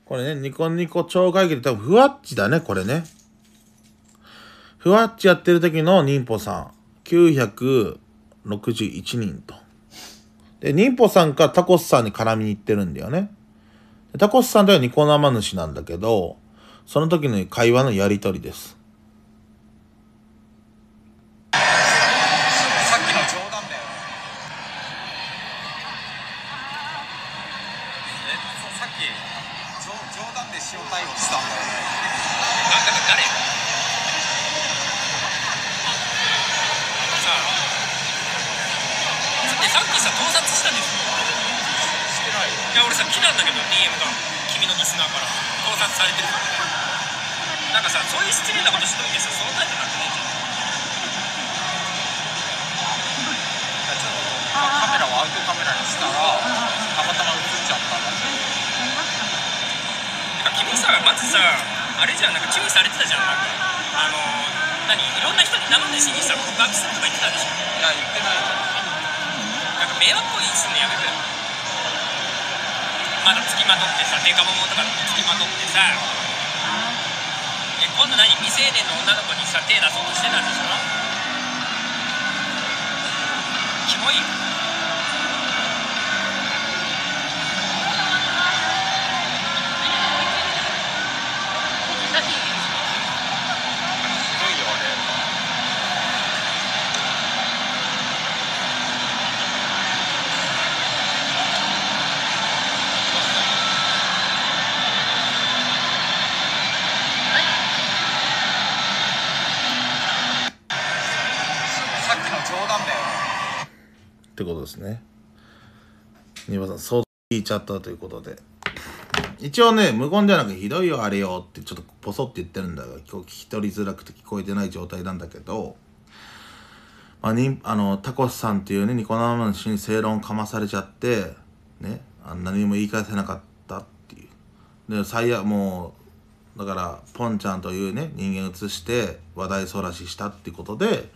これね、ニコニコ超会議で多分、ふわっちだね、これね。ふわっちやってる時の忍法さん。961人と。で、ニンポさんかタコスさんに絡みに行ってるんだよね。タコスさんとはニコ生主なんだけど、その時の会話のやりとりです。いや俺さ来なんだけど DM が君のリスナーから盗撮されてるからねなんかさそういう失礼なことしといてさそのタイプなんてねえじゃんちょっとカメラをアウトカメラにしたらたまたま映っちゃったんだけど君さまずさあれじゃんなんか注意されてたじゃんなんかあの何いろんな人に生でにさ告白するとか言ってたでしょいや言ってないじゃんなんか迷惑行為するのやめてよまだつきまとってさデカモモとかつきまとってさえ今度何未成年の女の子にさ手出そうとしてたんでしょキモいよちゃったということで。一応ね、無言じゃなくひどいよ、あれよってちょっとポソって言ってるんだが、今日聞き取りづらくて聞こえてない状態なんだけど、まあ、にあの、タコスさんっていうね、ニコ生主に正論かまされちゃって、ね、あ何も言い返せなかったっていう。で、最悪、もう、だから、ポンちゃんというね、人間映して話題そらししたっていうことで、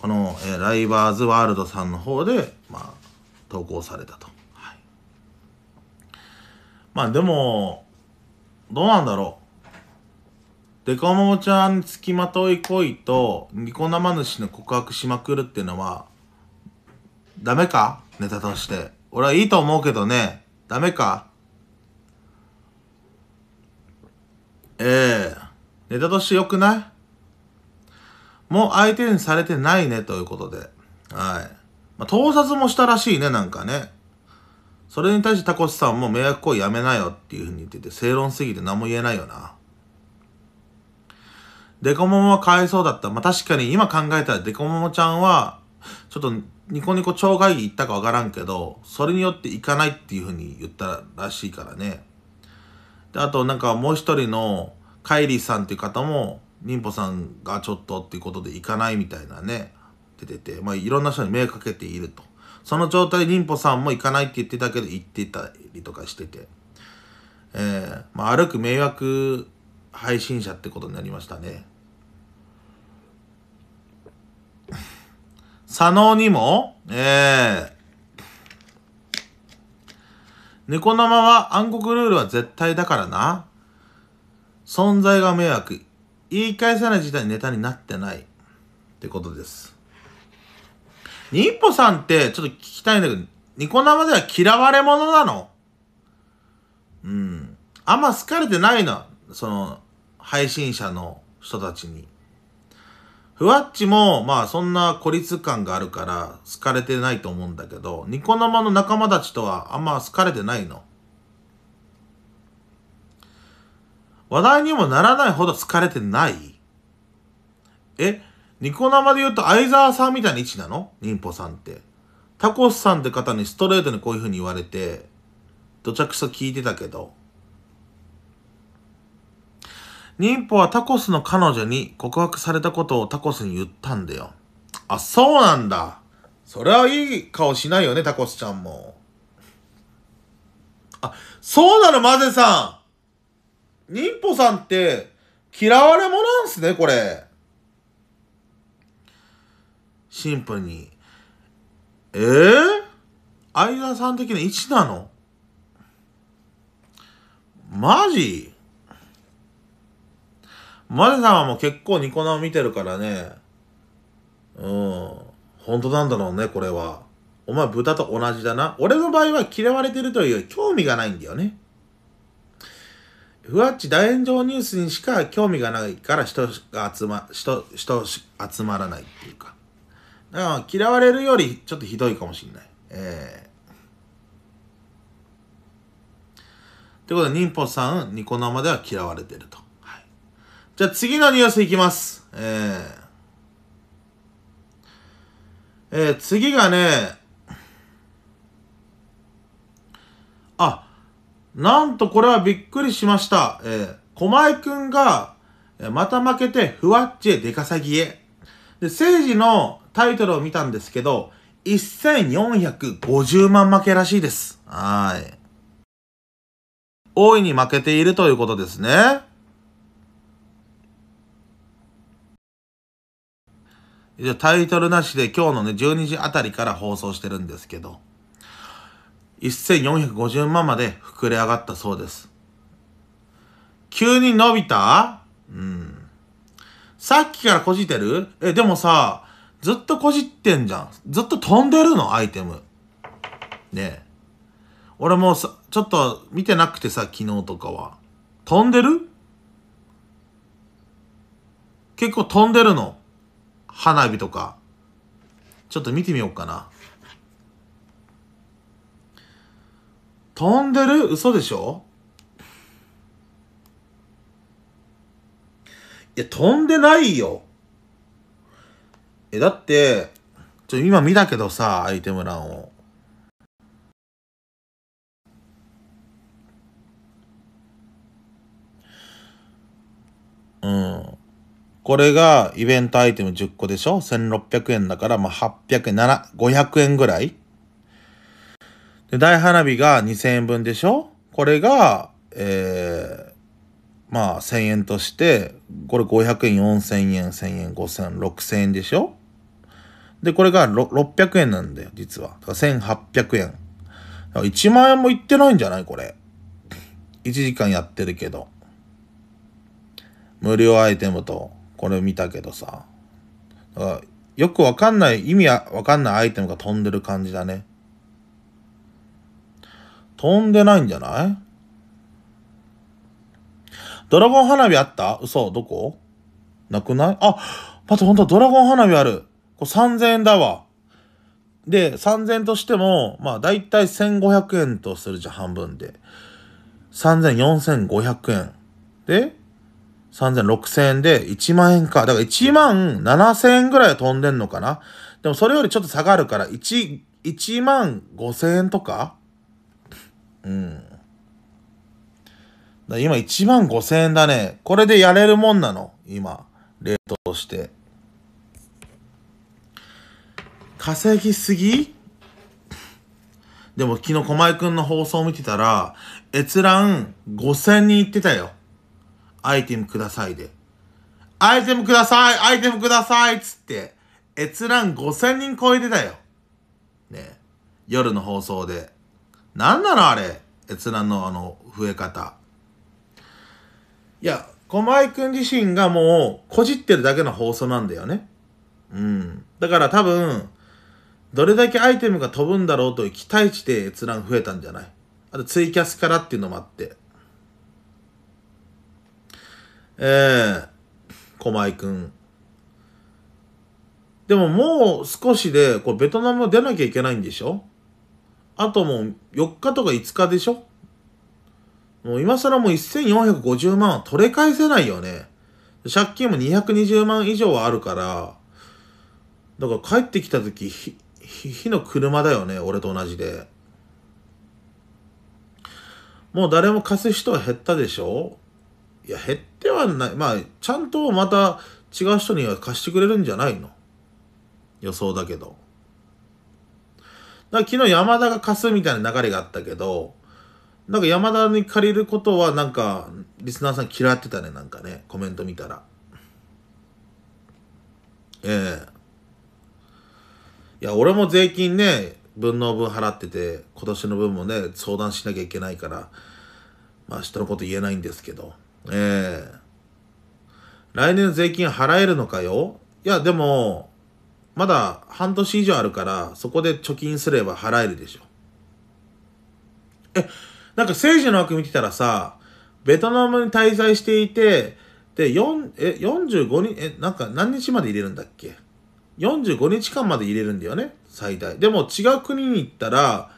この、えー、ライバーズワールドさんの方で、まあ、投稿されたと。まあでも、どうなんだろう。デカモモちゃん付きまとい恋と、ニコ生主の告白しまくるっていうのは、ダメかネタとして。俺はいいと思うけどね、ダメかええネタとして良くないもう相手にされてないねということで。はい。まあ、盗撮もしたらしいね、なんかね。それに対してタコスさんも迷惑行為やめなよっていうふうに言ってて、正論すぎて何も言えないよな。デコモモはかわいそうだった。まあ、確かに今考えたらデコモモちゃんは、ちょっとニコニコ超会議行ったかわからんけど、それによって行かないっていうふうに言ったらしいからね。で、あとなんかもう一人のカイリーさんっていう方も、妊婦さんがちょっとっていうことで行かないみたいなね、出てて、まあいろんな人に迷惑かけていると。その状態、リンポさんも行かないって言ってたけど、行ってたりとかしてて、えー、まあ、歩く迷惑配信者ってことになりましたね。左脳にも、ええー猫生は暗黒ルールは絶対だからな。存在が迷惑。言い返せない時代にネタになってない。ってことです。ニッポさんってちょっと聞きたいんだけど、ニコ生では嫌われ者なのうん。あんま好かれてないな、その、配信者の人たちに。ふわっちも、まあそんな孤立感があるから好かれてないと思うんだけど、ニコ生の仲間たちとはあんま好かれてないの。話題にもならないほど好かれてないえニコ生で言うと相沢さんみたいな位置なの忍法さんって。タコスさんって方にストレートにこういう風に言われて、どちゃくそ聞いてたけど。忍法はタコスの彼女に告白されたことをタコスに言ったんだよ。あ、そうなんだ。それはいい顔しないよね、タコスちゃんも。あ、そうなの、マゼさん。忍法さんって嫌われ者なんすね、これ。シンプルに。えぇ、相田さん的な位置なのマジマジさんはもう結構ニコ生見てるからね。うん。本当なんだろうね、これは。お前豚と同じだな。俺の場合は嫌われてるという興味がないんだよね。ふわっち大炎上ニュースにしか興味がないから人が集ま、人、人集まらないっていうか。だから嫌われるよりちょっとひどいかもしれない。えー、ということで、忍法さん、ニコ生では嫌われてると。はい、じゃあ次のニュースいきます。えーえー、次がね、あ、なんとこれはびっくりしました。えー、狛江くんが、また負けて、ふわっちへ出稼ぎへ。で、政治のタイトルを見たんですけど、1450万負けらしいです。はい。大いに負けているということですね。じゃタイトルなしで今日のね、12時あたりから放送してるんですけど、1450万まで膨れ上がったそうです。急に伸びたうん。さっきからこじてるえ、でもさ、ずっとこじってんじゃん。ずっと飛んでるの、アイテム。ねえ。俺もさ、ちょっと見てなくてさ、昨日とかは。飛んでる結構飛んでるの。花火とか。ちょっと見てみようかな。飛んでる嘘でしょいや、飛んでないよ。え、だって、ちょ、今見たけどさ、アイテム欄を。うん。これがイベントアイテム10個でしょ ?1600 円だから、まあ、800円、7、500円ぐらいで、大花火が2000円分でしょこれが、えー、まあ、1000円として、これ500円、4000円、1000円、5000円、6000円でしょで、これが600円なんだよ、実は。1800円。1万円もいってないんじゃないこれ。1時間やってるけど。無料アイテムと、これ見たけどさ。だからよくわかんない、意味わかんないアイテムが飛んでる感じだね。飛んでないんじゃないドラゴン花火あった嘘どこなくないあ、待って、ほんとドラゴン花火ある。3000円だわ。で、3000円としても、まあ、だいたい1500円とするじゃん、半分で。3000、4500円。で、3000、6000円で1万円か。だから1万7000円ぐらいは飛んでんのかな。でもそれよりちょっと下がるから、1、1万5000円とかうん。今1万5000円だね。これでやれるもんなの今。レートとして。稼ぎすぎでも昨日駒井くんの放送を見てたら、閲覧5000人いってたよ。アイテムくださいで。アイテムくださいアイテムくださいつって、閲覧5000人超えてたよ。ね夜の放送で。なんなのあれ閲覧のあの、増え方。いや、駒井くん自身がもう、こじってるだけの放送なんだよね。うん。だから多分、どれだけアイテムが飛ぶんだろうという期待値で閲覧増えたんじゃないあとツイキャスからっていうのもあって。えー、小前くん。でももう少しで、これベトナム出なきゃいけないんでしょあともう4日とか5日でしょもう今更もう1450万は取り返せないよね。借金も220万以上はあるから、だから帰ってきた時、火の車だよね、俺と同じで。もう誰も貸す人は減ったでしょいや、減ってはない。まあ、ちゃんとまた違う人には貸してくれるんじゃないの予想だけど。だから昨日山田が貸すみたいな流れがあったけど、なんか山田に借りることはなんか、リスナーさん嫌ってたね、なんかね、コメント見たら。ええーいや、俺も税金ね、分納分払ってて、今年の分もね、相談しなきゃいけないから、まあ、人のこと言えないんですけど、ええー、来年税金払えるのかよいや、でも、まだ半年以上あるから、そこで貯金すれば払えるでしょ。え、なんか政治の枠見てたらさ、ベトナムに滞在していて、で、4、え、45人、え、なんか何日まで入れるんだっけ45日間まで入れるんだよね、最大。でも違う国に行ったら、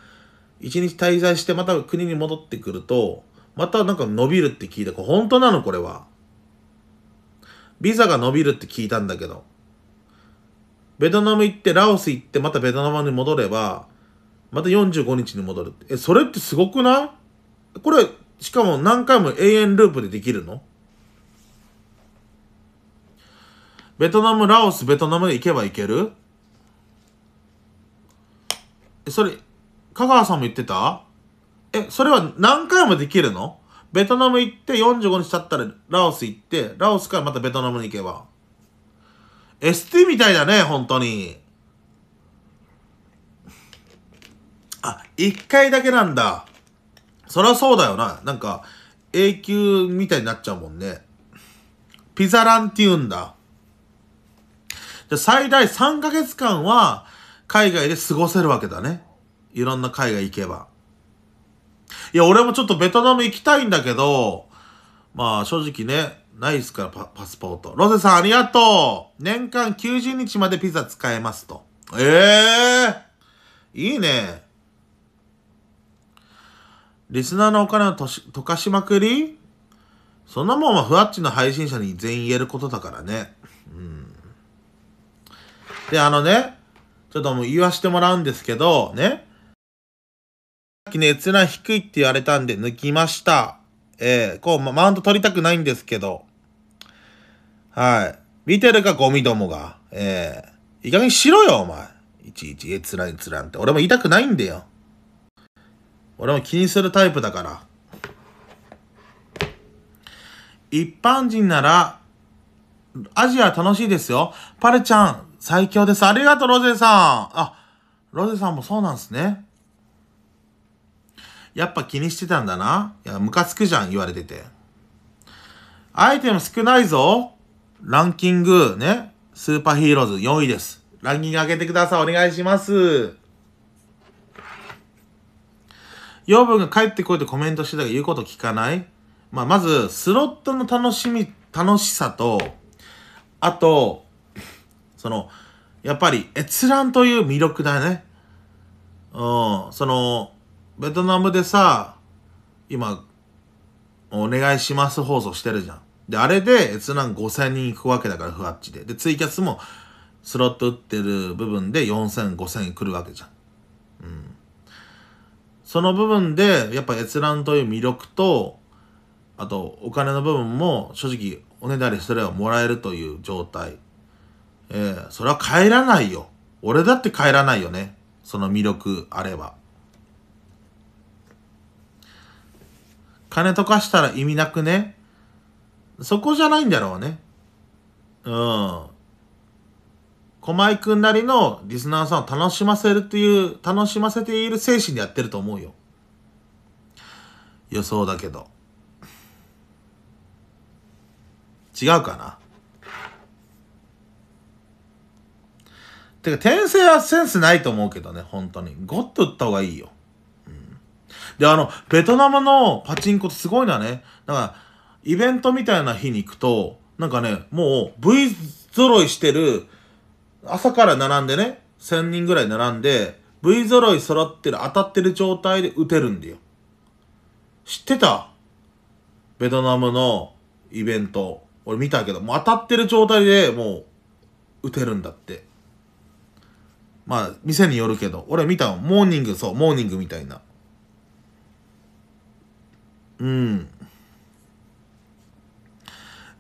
1日滞在してまた国に戻ってくると、またなんか伸びるって聞いた。これ本当なのこれは。ビザが伸びるって聞いたんだけど。ベトナム行って、ラオス行って、またベトナムに戻れば、また45日に戻る。って。え、それってすごくないこれ、しかも何回も永遠ループでできるのベトナム、ラオス、ベトナムで行けば行けるそれ、香川さんも言ってたえ、それは何回もできるのベトナム行って45日経ったらラオス行って、ラオスからまたベトナムに行けば。ST みたいだね、本当に。あ、1回だけなんだ。そりゃそうだよな。なんか、永久みたいになっちゃうもんね。ピザランって言うんだ。で、最大3ヶ月間は海外で過ごせるわけだね。いろんな海外行けば。いや、俺もちょっとベトナム行きたいんだけど、まあ正直ね、ないですからパ、パスポート。ロゼさんありがとう年間90日までピザ使えますと。ええー、いいね。リスナーのお金をとし溶かしまくりそんなもんはふわっちの配信者に全員言えることだからね。で、あのね、ちょっともう言わしてもらうんですけど、ね。さっきね、閲覧低いって言われたんで抜きました。えー、こう、マウント取りたくないんですけど。はい。見てるか、ゴミどもが。えー、いい加減しろよ、お前。いちいち閲覧閲覧って。俺も言いたくないんだよ。俺も気にするタイプだから。一般人なら、アジア楽しいですよ。パルちゃん、最強です。ありがとう、ロゼさん。あ、ロゼさんもそうなんですね。やっぱ気にしてたんだな。いや、ムカつくじゃん、言われてて。アイテム少ないぞ。ランキング、ね。スーパーヒーローズ4位です。ランキング上げてください。お願いします。養分が帰ってこいとコメントしてたが言うこと聞かないまあ、まず、スロットの楽しみ、楽しさと、あと、その、やっぱり閲覧という魅力だね。うん、その、ベトナムでさ、今、お願いします放送してるじゃん。で、あれで閲覧5000人いくわけだから、ふわっちで。で、ツイキャスもスロット打ってる部分で4000、5000来るわけじゃん。うん。その部分で、やっぱ閲覧という魅力と、あと、お金の部分も正直、おねだりすればもらえるという状態。えー、それは帰らないよ。俺だって帰らないよね。その魅力あれば。金溶かしたら意味なくね。そこじゃないんだろうね。うん。駒井くんなりのリスナーさんを楽しませるっていう、楽しませている精神でやってると思うよ。予想だけど。違うかなてか、転生はセンスないと思うけどね、本当に。ゴッと打った方がいいよ。うん。で、あの、ベトナムのパチンコってすごいなね。だから、イベントみたいな日に行くと、なんかね、もう V 揃いしてる、朝から並んでね、1000人ぐらい並んで、V 揃い揃ってる、当たってる状態で打てるんだよ。知ってたベトナムのイベント。俺見たけど、もう当たってる状態でもう、打てるんだって。まあ、店によるけど、俺見たの、モーニング、そう、モーニングみたいな。うん。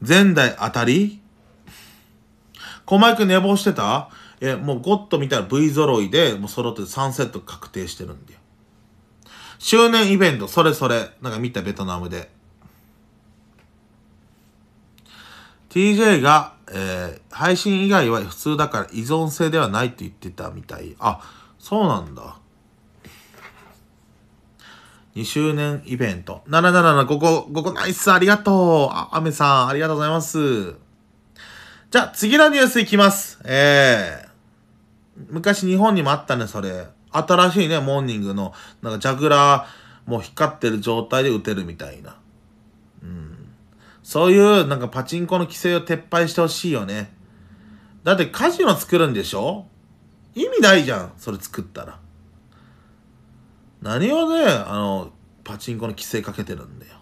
前代あたり小前くん寝坊してたえ、もうゴッドみたいな V 揃いで、もう揃って3セット確定してるんだよ。周年イベント、それそれ。なんか見た、ベトナムで。TJ がえー、配信以外は普通だから依存性ではないって言ってたみたい。あ、そうなんだ。2周年イベント。な7なな、ここ、ここナイスありがとうあ、アメさん、ありがとうございます。じゃあ、次のニュースいきます。えー、昔日本にもあったね、それ。新しいね、モーニングの、なんか、ジャグラー、もう光ってる状態で打てるみたいな。そういうなんかパチンコの規制を撤廃してほしいよね。だってカジノ作るんでしょ意味ないじゃん、それ作ったら。何をね、あの、パチンコの規制かけてるんだよ。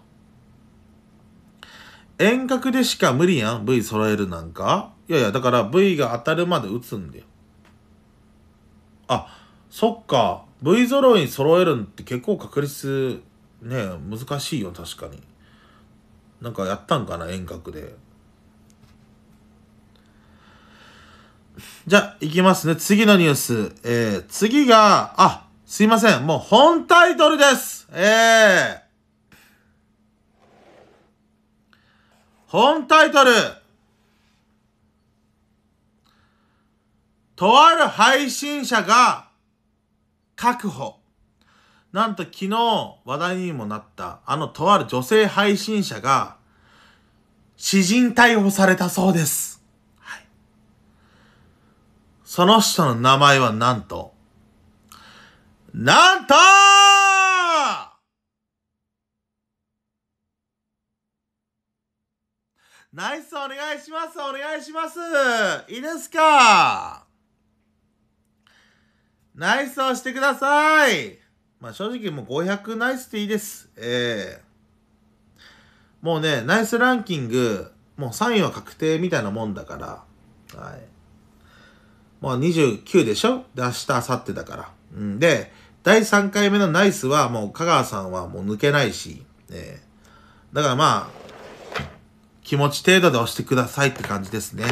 遠隔でしか無理やん、V 揃えるなんか。いやいや、だから V が当たるまで打つんだよ。あ、そっか。V 揃いに揃えるんって結構確率ね、難しいよ、確かに。なんかやったんかな遠隔で。じゃあ、いきますね。次のニュース。えー、次が、あ、すいません。もう本タイトルです。えー、本タイトル。とある配信者が確保。なんと昨日話題にもなったあのとある女性配信者が詩人逮捕されたそうです。はい。その人の名前はなんと、なんとナイスお願いしますお願いしますいいですかナイスをしてくださいまあ正直もう500ナイスでいいです。ええー、もうね、ナイスランキング、もう3位は確定みたいなもんだから、はい。もう29でしょで、明日、明後日だから。うん、で、第3回目のナイスはもう香川さんはもう抜けないし、ええー、だからまあ、気持ち程度で押してくださいって感じですね。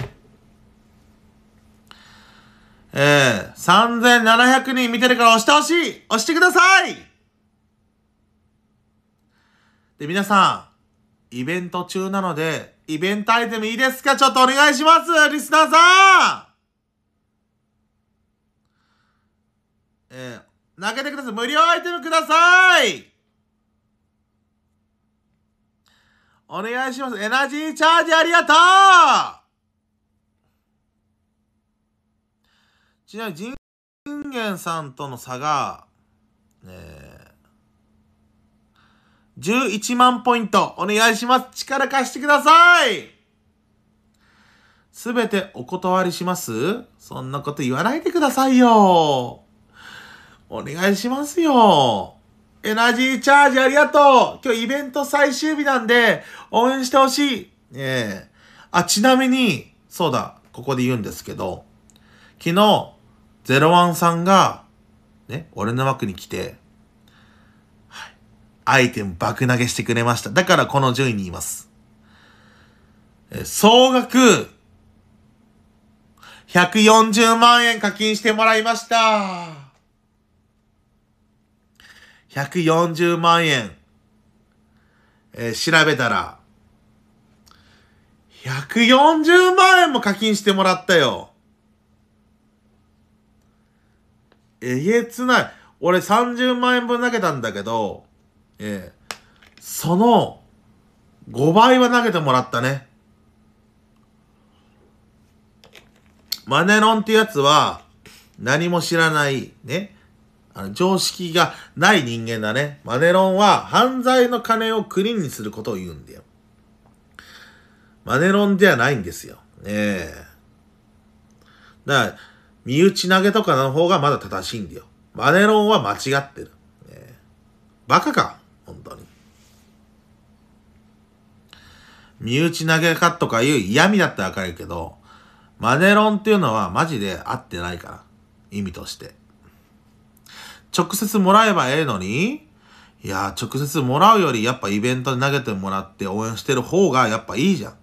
えー、3700人見てるから押してほしい押してくださいで、皆さん、イベント中なので、イベントアイテムいいですかちょっとお願いしますリスナーさんえー、投げてください無料アイテムくださいお願いしますエナジーチャージありがとうちなみに人間さんとの差が、えー、11万ポイントお願いします。力貸してくださいすべてお断りしますそんなこと言わないでくださいよ。お願いしますよ。エナジーチャージありがとう今日イベント最終日なんで、応援してほしいええー、あ、ちなみに、そうだ、ここで言うんですけど、昨日、ゼロワンさんが、ね、俺の枠に来て、はい、アイテム爆投げしてくれました。だからこの順位にいます。え総額、140万円課金してもらいました。140万円。えー、調べたら、140万円も課金してもらったよ。えげつない。俺30万円分投げたんだけど、えー、その5倍は投げてもらったね。マネロンってやつは、何も知らない、ね。あの常識がない人間だね。マネロンは犯罪の金をクリーンにすることを言うんだよ。マネロンではないんですよ。ええ。だから、身内投げとかの方がまだ正しいんだよ。マネロンは間違ってる。ね、バカか本当に。身内投げかとかいう嫌味だったらわかるけど、マネロンっていうのはマジで合ってないから。意味として。直接もらえばええのに、いや、直接もらうよりやっぱイベントに投げてもらって応援してる方がやっぱいいじゃん。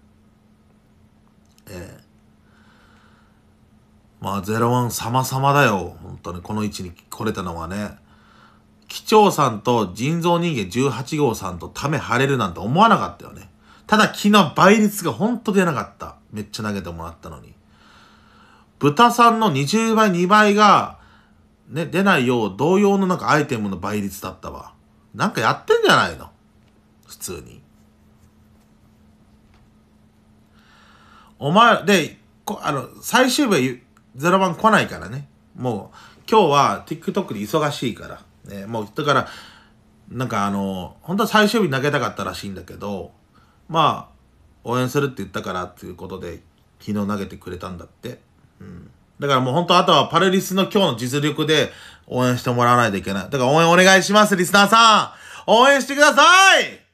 ええーまあ、01様々だよ。本当に、この位置に来れたのはね。機長さんと人造人間18号さんとため張れるなんて思わなかったよね。ただ昨日倍率がほんと出なかった。めっちゃ投げてもらったのに。豚さんの20倍、2倍が、ね、出ないよう同様のなんかアイテムの倍率だったわ。なんかやってんじゃないの普通に。お前、で、こあの、最終日0番来ないからね。もう、今日は TikTok で忙しいから。ね、もう、だから、なんかあの、本当は最終日投げたかったらしいんだけど、まあ、応援するって言ったからっていうことで、昨日投げてくれたんだって。うん。だからもう本当あとはパルリスの今日の実力で応援してもらわないといけない。だから応援お願いします、リスナーさん応援してください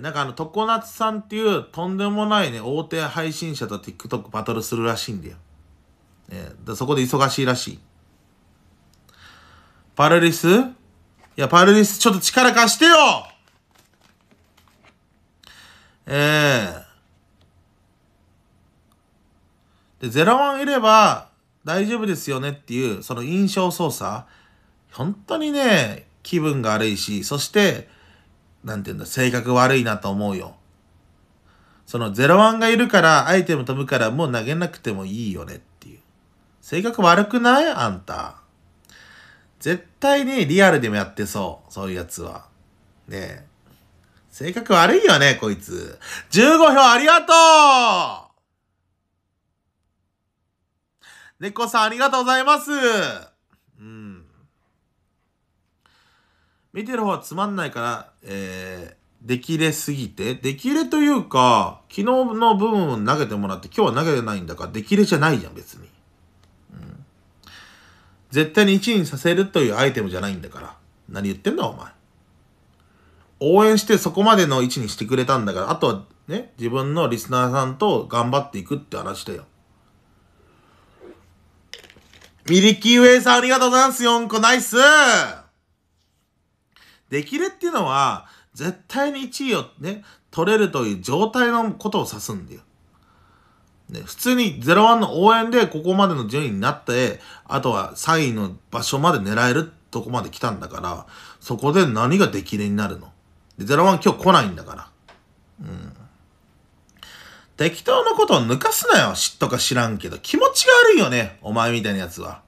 なんかあの、常夏さんっていうとんでもないね、大手配信者と TikTok バトルするらしいんだよ。えー、そこで忙しいらしい。パルリスいや、パルリスちょっと力貸してよええー。で、01いれば大丈夫ですよねっていう、その印象操作。本当にね、気分が悪いし、そして、なんていうんだ、性格悪いなと思うよ。その01がいるからアイテム飛ぶからもう投げなくてもいいよねっていう。性格悪くないあんた。絶対にリアルでもやってそう。そういうやつは。ねえ。性格悪いよね、こいつ。15票ありがとう猫さんありがとうございます見てる方はつまんないから、えー、できれすぎて、できれというか、昨日の部分投げてもらって、今日は投げてないんだから、できれじゃないじゃん、別に。うん。絶対に1位にさせるというアイテムじゃないんだから。何言ってんだ、お前。応援してそこまでの位置にしてくれたんだから、あとはね、自分のリスナーさんと頑張っていくって話だよ。ミリキーウェイさんありがとうございます、4個ナイス出来れっていうのは、絶対に1位をね、取れるという状態のことを指すんだよ。ね、普通に01の応援でここまでの順位になって、あとは3位の場所まで狙えるとこまで来たんだから、そこで何が出来れになるので、01今日来ないんだから。うん。適当なことを抜かすなよ。嫉妬か知らんけど。気持ちが悪いよね。お前みたいなやつは。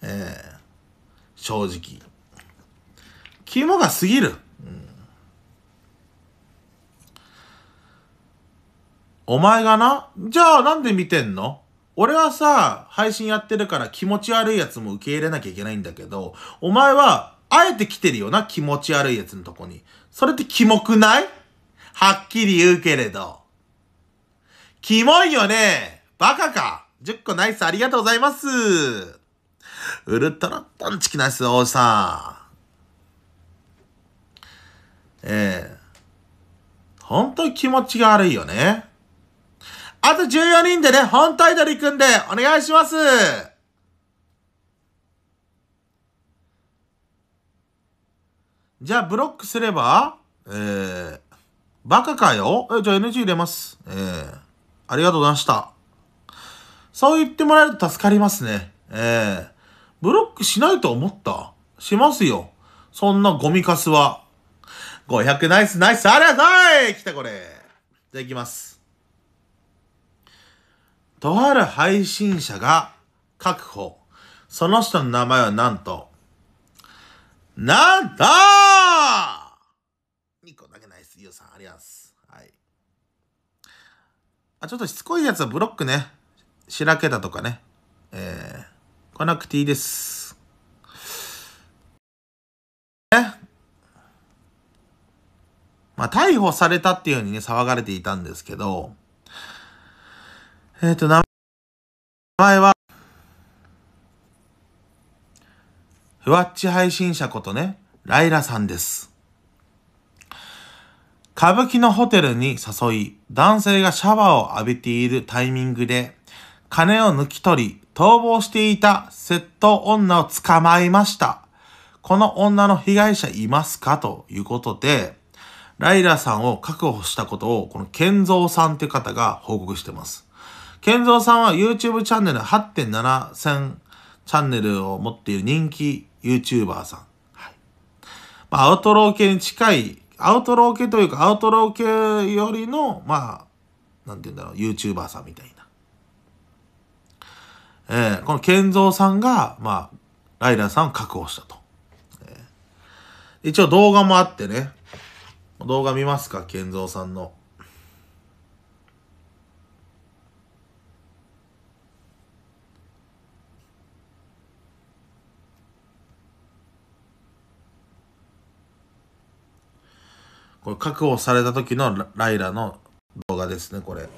ええー、正直。肝が過ぎる、うん、お前がなじゃあなんで見てんの俺はさ、配信やってるから気持ち悪いやつも受け入れなきゃいけないんだけど、お前は、あえて来てるよな、気持ち悪いやつのとこに。それってキモくないはっきり言うけれど。キモいよねバカか !10 個ナイスありがとうございますウルトラトンチキナイス王さん。ええー、本当に気持ちが悪いよね。あと14人でね、本体取り組んでお願いしますじゃあブロックすればえー、バカかよえ、じゃあ NG 入れます。えー、ありがとうございました。そう言ってもらえると助かりますね。えー、ブロックしないと思ったしますよ。そんなゴミカスは。500ナイスナイスありがとう来たこれじゃあいきますとある配信者が確保その人の名前はなんとなんと !2 個だけナイス、ゆうさん、ありがとうございます。はい。あ、ちょっとしつこいやつはブロックね。しらけたとかね。えー、来なくていいです。まあ、逮捕されたっていうようにね、騒がれていたんですけど、えっ、ー、と、名前は、ふわっち配信者ことね、ライラさんです。歌舞伎のホテルに誘い、男性がシャワーを浴びているタイミングで、金を抜き取り、逃亡していた窃盗女を捕まえました。この女の被害者いますかということで、ライラさんを確保したことを、このケンゾーさんという方が報告してます。ケンゾーさんは YouTube チャンネル8.7千チャンネルを持っている人気 YouTuber さん。はい。まあ、アウトロー系に近い、アウトロー系というか、アウトロー系よりの、まあ、なんて言うんだろう、YouTuber さんみたいな。えー、このケンゾーさんが、まあ、ライラさんを確保したと。えー、一応動画もあってね、動画見ますか健三さんの。これ確保された時のライラの動画ですね、これ。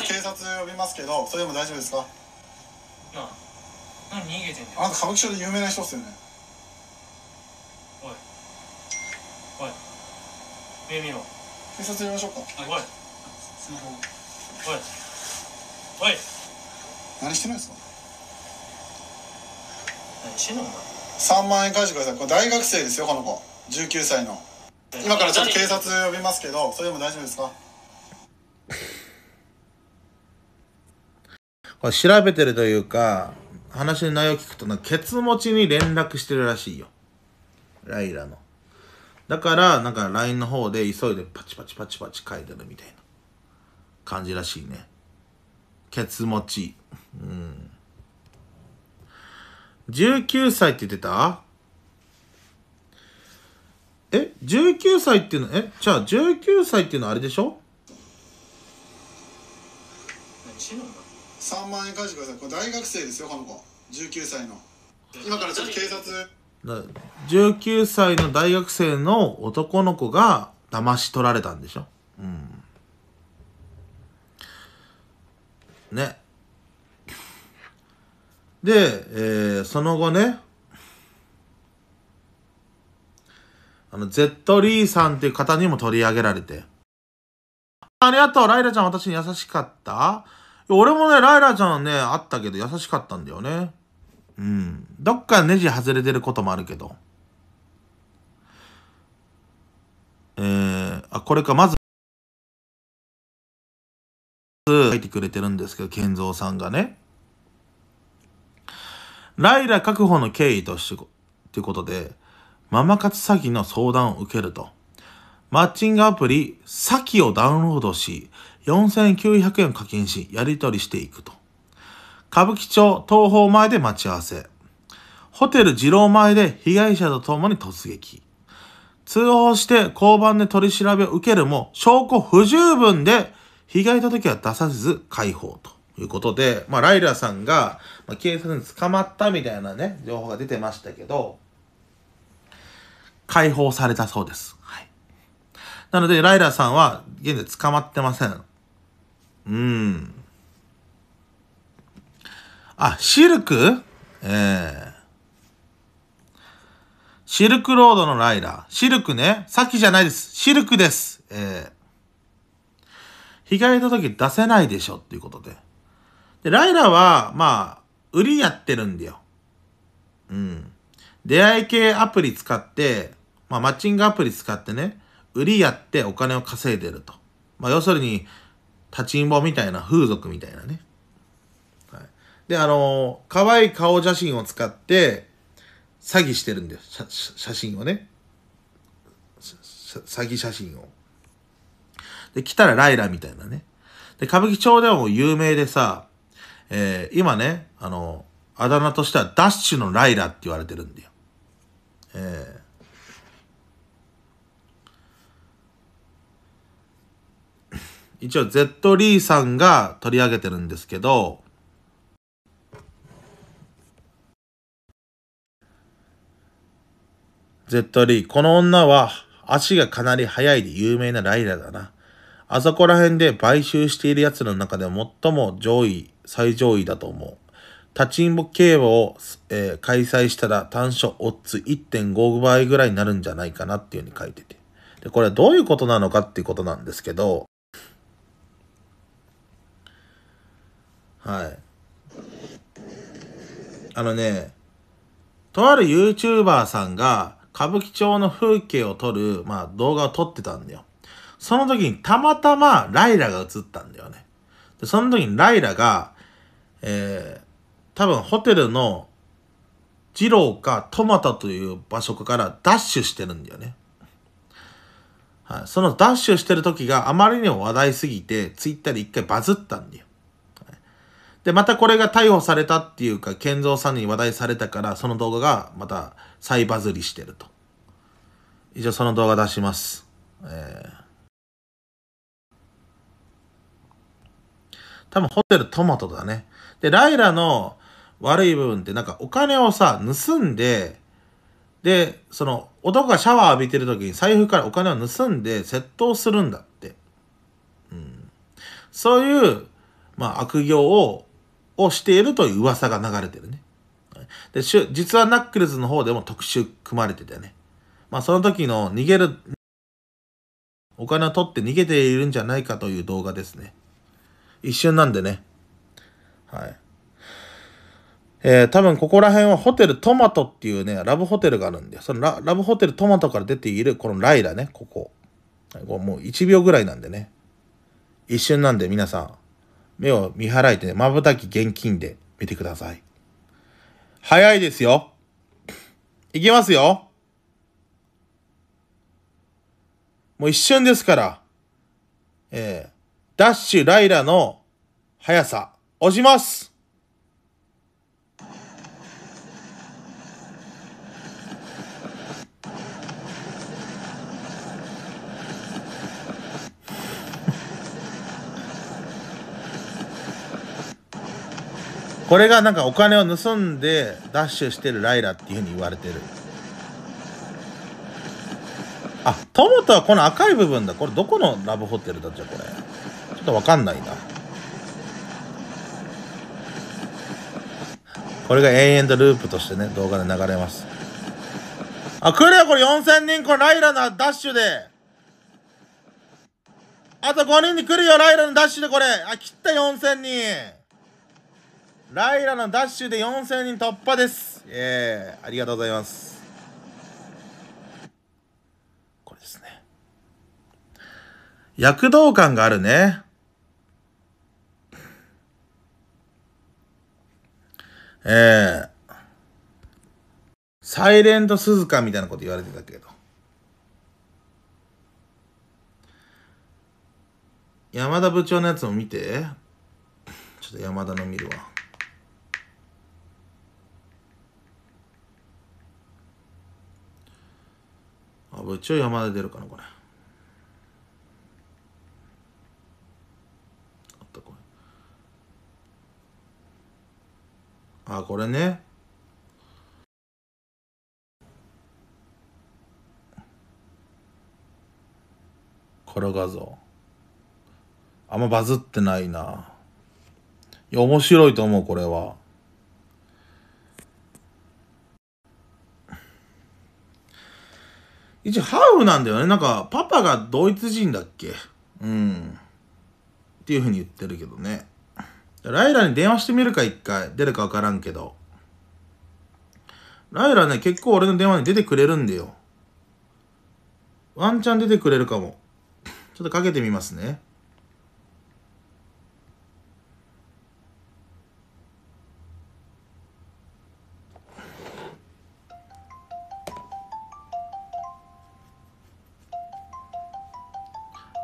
警察呼びますけどそれでも大丈夫ですかなあ何逃げてんだよあんた歌舞伎町で有名な人っすよねおいおい目見ろ警察呼びましょうかおいスマホおいおい何してないですか何してんのお前3万円返してくださいこれ大学生ですよこの子19歳の今からちょっと警察呼びますけどそれでも大丈夫ですかこれ調べてるというか、話の内容聞くとな、ケツ持ちに連絡してるらしいよ。ライラの。だから、なんか LINE の方で急いでパチパチパチパチ書いてるみたいな感じらしいね。ケツ持ち。うん。19歳って言ってたえ ?19 歳っていうの、えじゃあ19歳っていうのはあれでしょ3万円返してくださいこれ大学生ですよこの子19歳の今からちょっと警察19歳の大学生の男の子が騙し取られたんでしょうんねで、えー、その後ねあの、ゼットリーさんっていう方にも取り上げられて。ありがとう、ライラちゃん私に優しかった俺もね、ライラちゃんね、あったけど優しかったんだよね。うん。どっかネジ外れてることもあるけど。えー、あ、これか、まず、書いてくれてるんですけど、健三さんがね。ライラ確保の経緯として、ということで、ママ活詐欺の相談を受けると。マッチングアプリ、サキをダウンロードし、4900円課金し、やり取りしていくと。歌舞伎町東宝前で待ち合わせ。ホテル二郎前で被害者と共に突撃。通報して交番で取り調べを受けるも、証拠不十分で、被害届は出さず解放ということで、まあ、ライラさんが、ま警察に捕まったみたいなね、情報が出てましたけど、解放されたそうです。はい。なので、ライラさんは現在捕まってません。うん。あ、シルクええー、シルクロードのライラー。シルクね。さっきじゃないです。シルクです。ええー、被害時出せないでしょっていうことで。で、ライラは、まあ、売りやってるんだよ。うん。出会い系アプリ使って、まあ、マッチングアプリ使ってね、売りやってお金を稼いでると。まあ、要するに、立ちんぼみたいな風俗みたいなね。はい。で、あのー、可愛い顔写真を使って、詐欺してるんです。写真をね。詐欺写真を。で、来たらライラみたいなね。で、歌舞伎町ではもう有名でさ、えー、今ね、あのー、あだ名としてはダッシュのライラって言われてるんだよ。えー、一応 Z リーさんが取り上げてるんですけど、Z リー、この女は足がかなり速いで有名なライダーだな。あそこら辺で買収している奴の中で最も上位、最上位だと思う。立ちんぼ競馬を、えー、開催したら単所オッズ1.5倍ぐらいになるんじゃないかなっていうふうに書いてて。で、これはどういうことなのかっていうことなんですけど、はいあのねとある YouTuber さんが歌舞伎町の風景を撮る、まあ、動画を撮ってたんだよその時にたまたまライラが映ったんだよねでその時にライラがえー、多分ホテルの二郎かトマタという場所からダッシュしてるんだよね。はい。そのダッシュしてる時があまりにも話題すぎて、ツイッターで一回バズったんだよ。で、またこれが逮捕されたっていうか、健三さんに話題されたから、その動画がまた再バズりしてると。一応その動画出します。えー、多分ホテルトマトだね。で、ライラの悪い部分ってなんかお金をさ、盗んで、で、その男がシャワー浴びてる時に財布からお金を盗んで窃盗するんだって。うん、そういう、まあ、悪行ををしているという噂が流れてるね。で、実はナックルズの方でも特集組まれててね。まあその時の逃げる、お金を取って逃げているんじゃないかという動画ですね。一瞬なんでね。はい。えー、多分ここら辺はホテルトマトっていうね、ラブホテルがあるんで、そのララブホテルトマトから出ているこのライラね、ここ。これもう1秒ぐらいなんでね。一瞬なんで皆さん、目を見払えて、まぶたき現金で見てください。早いですよ。いきますよ。もう一瞬ですから、えー、ダッシュライラの速さ、押しますこれがなんかお金を盗んでダッシュしてるライラっていうふうに言われてるあトモトはこの赤い部分だこれどこのラブホテルだじゃこれちょっとわかんないなこれが永遠とループとしてね動画で流れますあ来るよこれ4000人これライラのダッシュであと5人に来るよライラのダッシュでこれあ切った4000人ライラのダッシュで4000人突破ですええありがとうございますこれですね躍動感があるねええー、サイレント鈴鹿みたいなこと言われてたけど。山田部長のやつも見て。ちょっと山田の見るわ。部長山で出るかなこれあったこれあこれねこれ画像あんまバズってないないや面白いと思うこれは一応ハーフなんだよね。なんか、パパがドイツ人だっけうん。っていう風に言ってるけどね。ライラに電話してみるか、一回。出るかわからんけど。ライラね、結構俺の電話に出てくれるんだよ。ワンチャン出てくれるかも。ちょっとかけてみますね。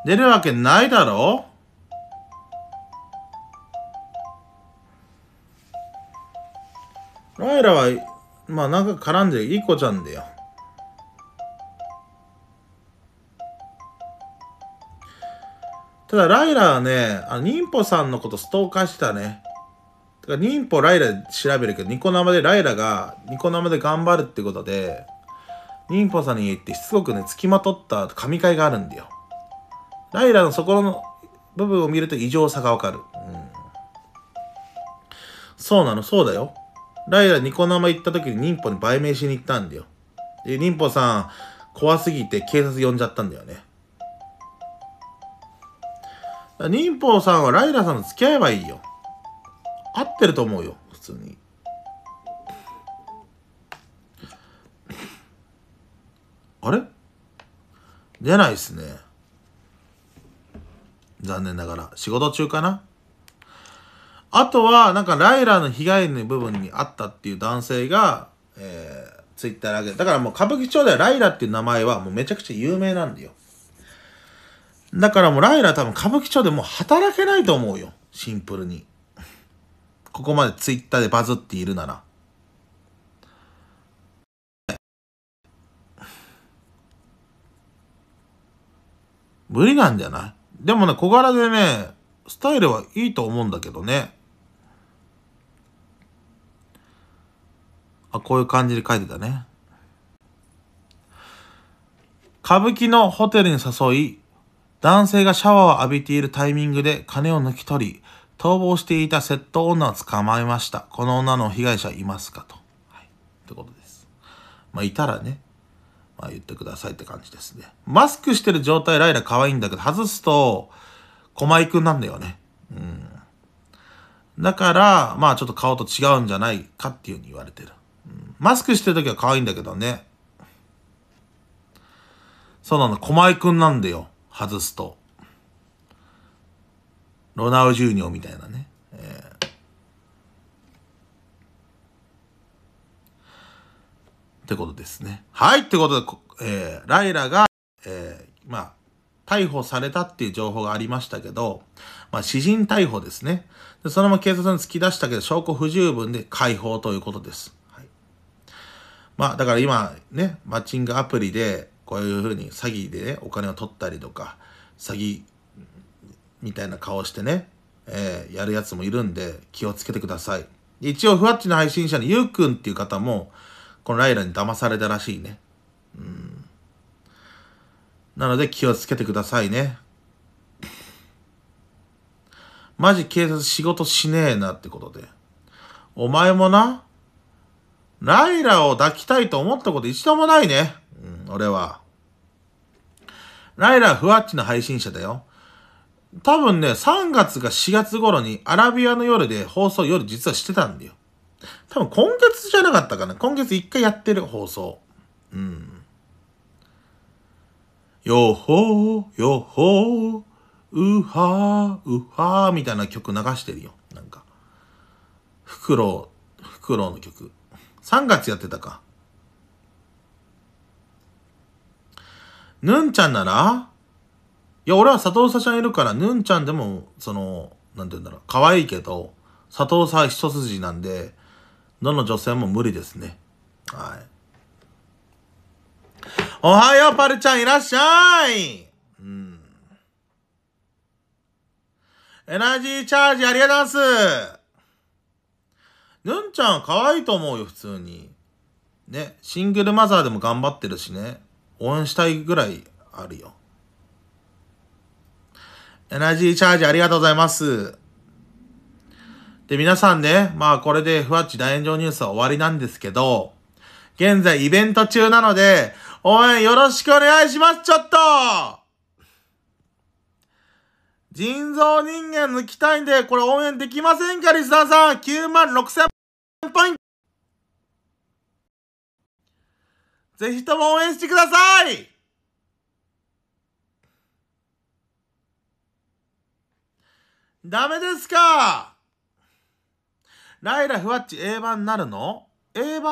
出るわけないだろライラは、まあなんか絡んでいい子ちゃんだよ。ただ、ライラはね、あ妊婦さんのことストーカーしてたね。だから妊婦ライラ調べるけど、ニコ生でライラが、ニコ生で頑張るってことで、妊婦さんに行ってしつこくね、付きまとった神会があるんだよ。ライラの底の部分を見ると異常さがわかる、うん。そうなの、そうだよ。ライラニコ生行った時に忍法に売名しに行ったんだよ。で、忍法さん、怖すぎて警察呼んじゃったんだよね。忍法さんはライラさんと付き合えばいいよ。合ってると思うよ、普通に。あれ出ないっすね。残念ながら。仕事中かなあとは、なんか、ライラの被害の部分にあったっていう男性が、えー、ツイッターあげだからもう歌舞伎町ではライラっていう名前はもうめちゃくちゃ有名なんだよ。だからもうライラ多分歌舞伎町でもう働けないと思うよ。シンプルに。ここまでツイッターでバズっているなら。無理なんじゃないでもね、小柄でね、スタイルはいいと思うんだけどね。あ、こういう感じで書いてたね。歌舞伎のホテルに誘い、男性がシャワーを浴びているタイミングで金を抜き取り、逃亡していた窃盗女を捕まえました。この女の被害者いますかと。はい。ってことです。まあ、いたらね。まあ、言ってくださいって感じですね。マスクしてる状態ライラ可愛いんだけど、外すと、駒井くんなんだよね。うん。だから、まあちょっと顔と違うんじゃないかっていうふうに言われてる。うん、マスクしてる時は可愛いんだけどね。そうなの、駒井くんなんだよ。外すと。ロナウジューニョみたいなね。ってことですね。はい、ってことで、えー、ライラが、えー、まあ、逮捕されたっていう情報がありましたけど、まあ、詩人逮捕ですね。で、そのまま警察に突き出したけど、証拠不十分で解放ということです。はい。まあ、だから今、ね、マッチングアプリで、こういうふうに詐欺で、ね、お金を取ったりとか、詐欺みたいな顔してね、えー、やるやつもいるんで、気をつけてください。一応、ふわっちの配信者のゆうくんっていう方も、このライラに騙されたらしいね。うん。なので気をつけてくださいね。マジ警察仕事しねえなってことで。お前もな、ライラを抱きたいと思ったこと一度もないね。うん、俺は。ライラはふわっちの配信者だよ。多分ね、3月か4月頃にアラビアの夜で放送夜実はしてたんだよ。多分今月じゃなかったかな。今月一回やってる放送。うん。よほー、よほー、うはー、うはー、みたいな曲流してるよ。なんか。フクロウ、フクロウの曲。3月やってたか。ヌンちゃんならいや、俺は佐藤さちゃんいるから、ヌンちゃんでも、その、なんて言うんだろう、可愛いけど、佐藤さ一筋なんで、どの女性も無理ですね。はい。おはよう、パルちゃん、いらっしゃいうん。エナジーチャージ、ありがとうございますぬんちゃん、可愛いと思うよ、普通に。ね、シングルマザーでも頑張ってるしね、応援したいぐらいあるよ。エナジーチャージありがとうございます。で、皆さんね、まあこれでふわっち大炎上ニュースは終わりなんですけど、現在イベント中なので、応援よろしくお願いします、ちょっと人造人間抜きたいんで、これ応援できませんか、リスナーさん !9 万6000ポイントぜひとも応援してくださいダメですかライラフワッチ A 版なるの ?A 版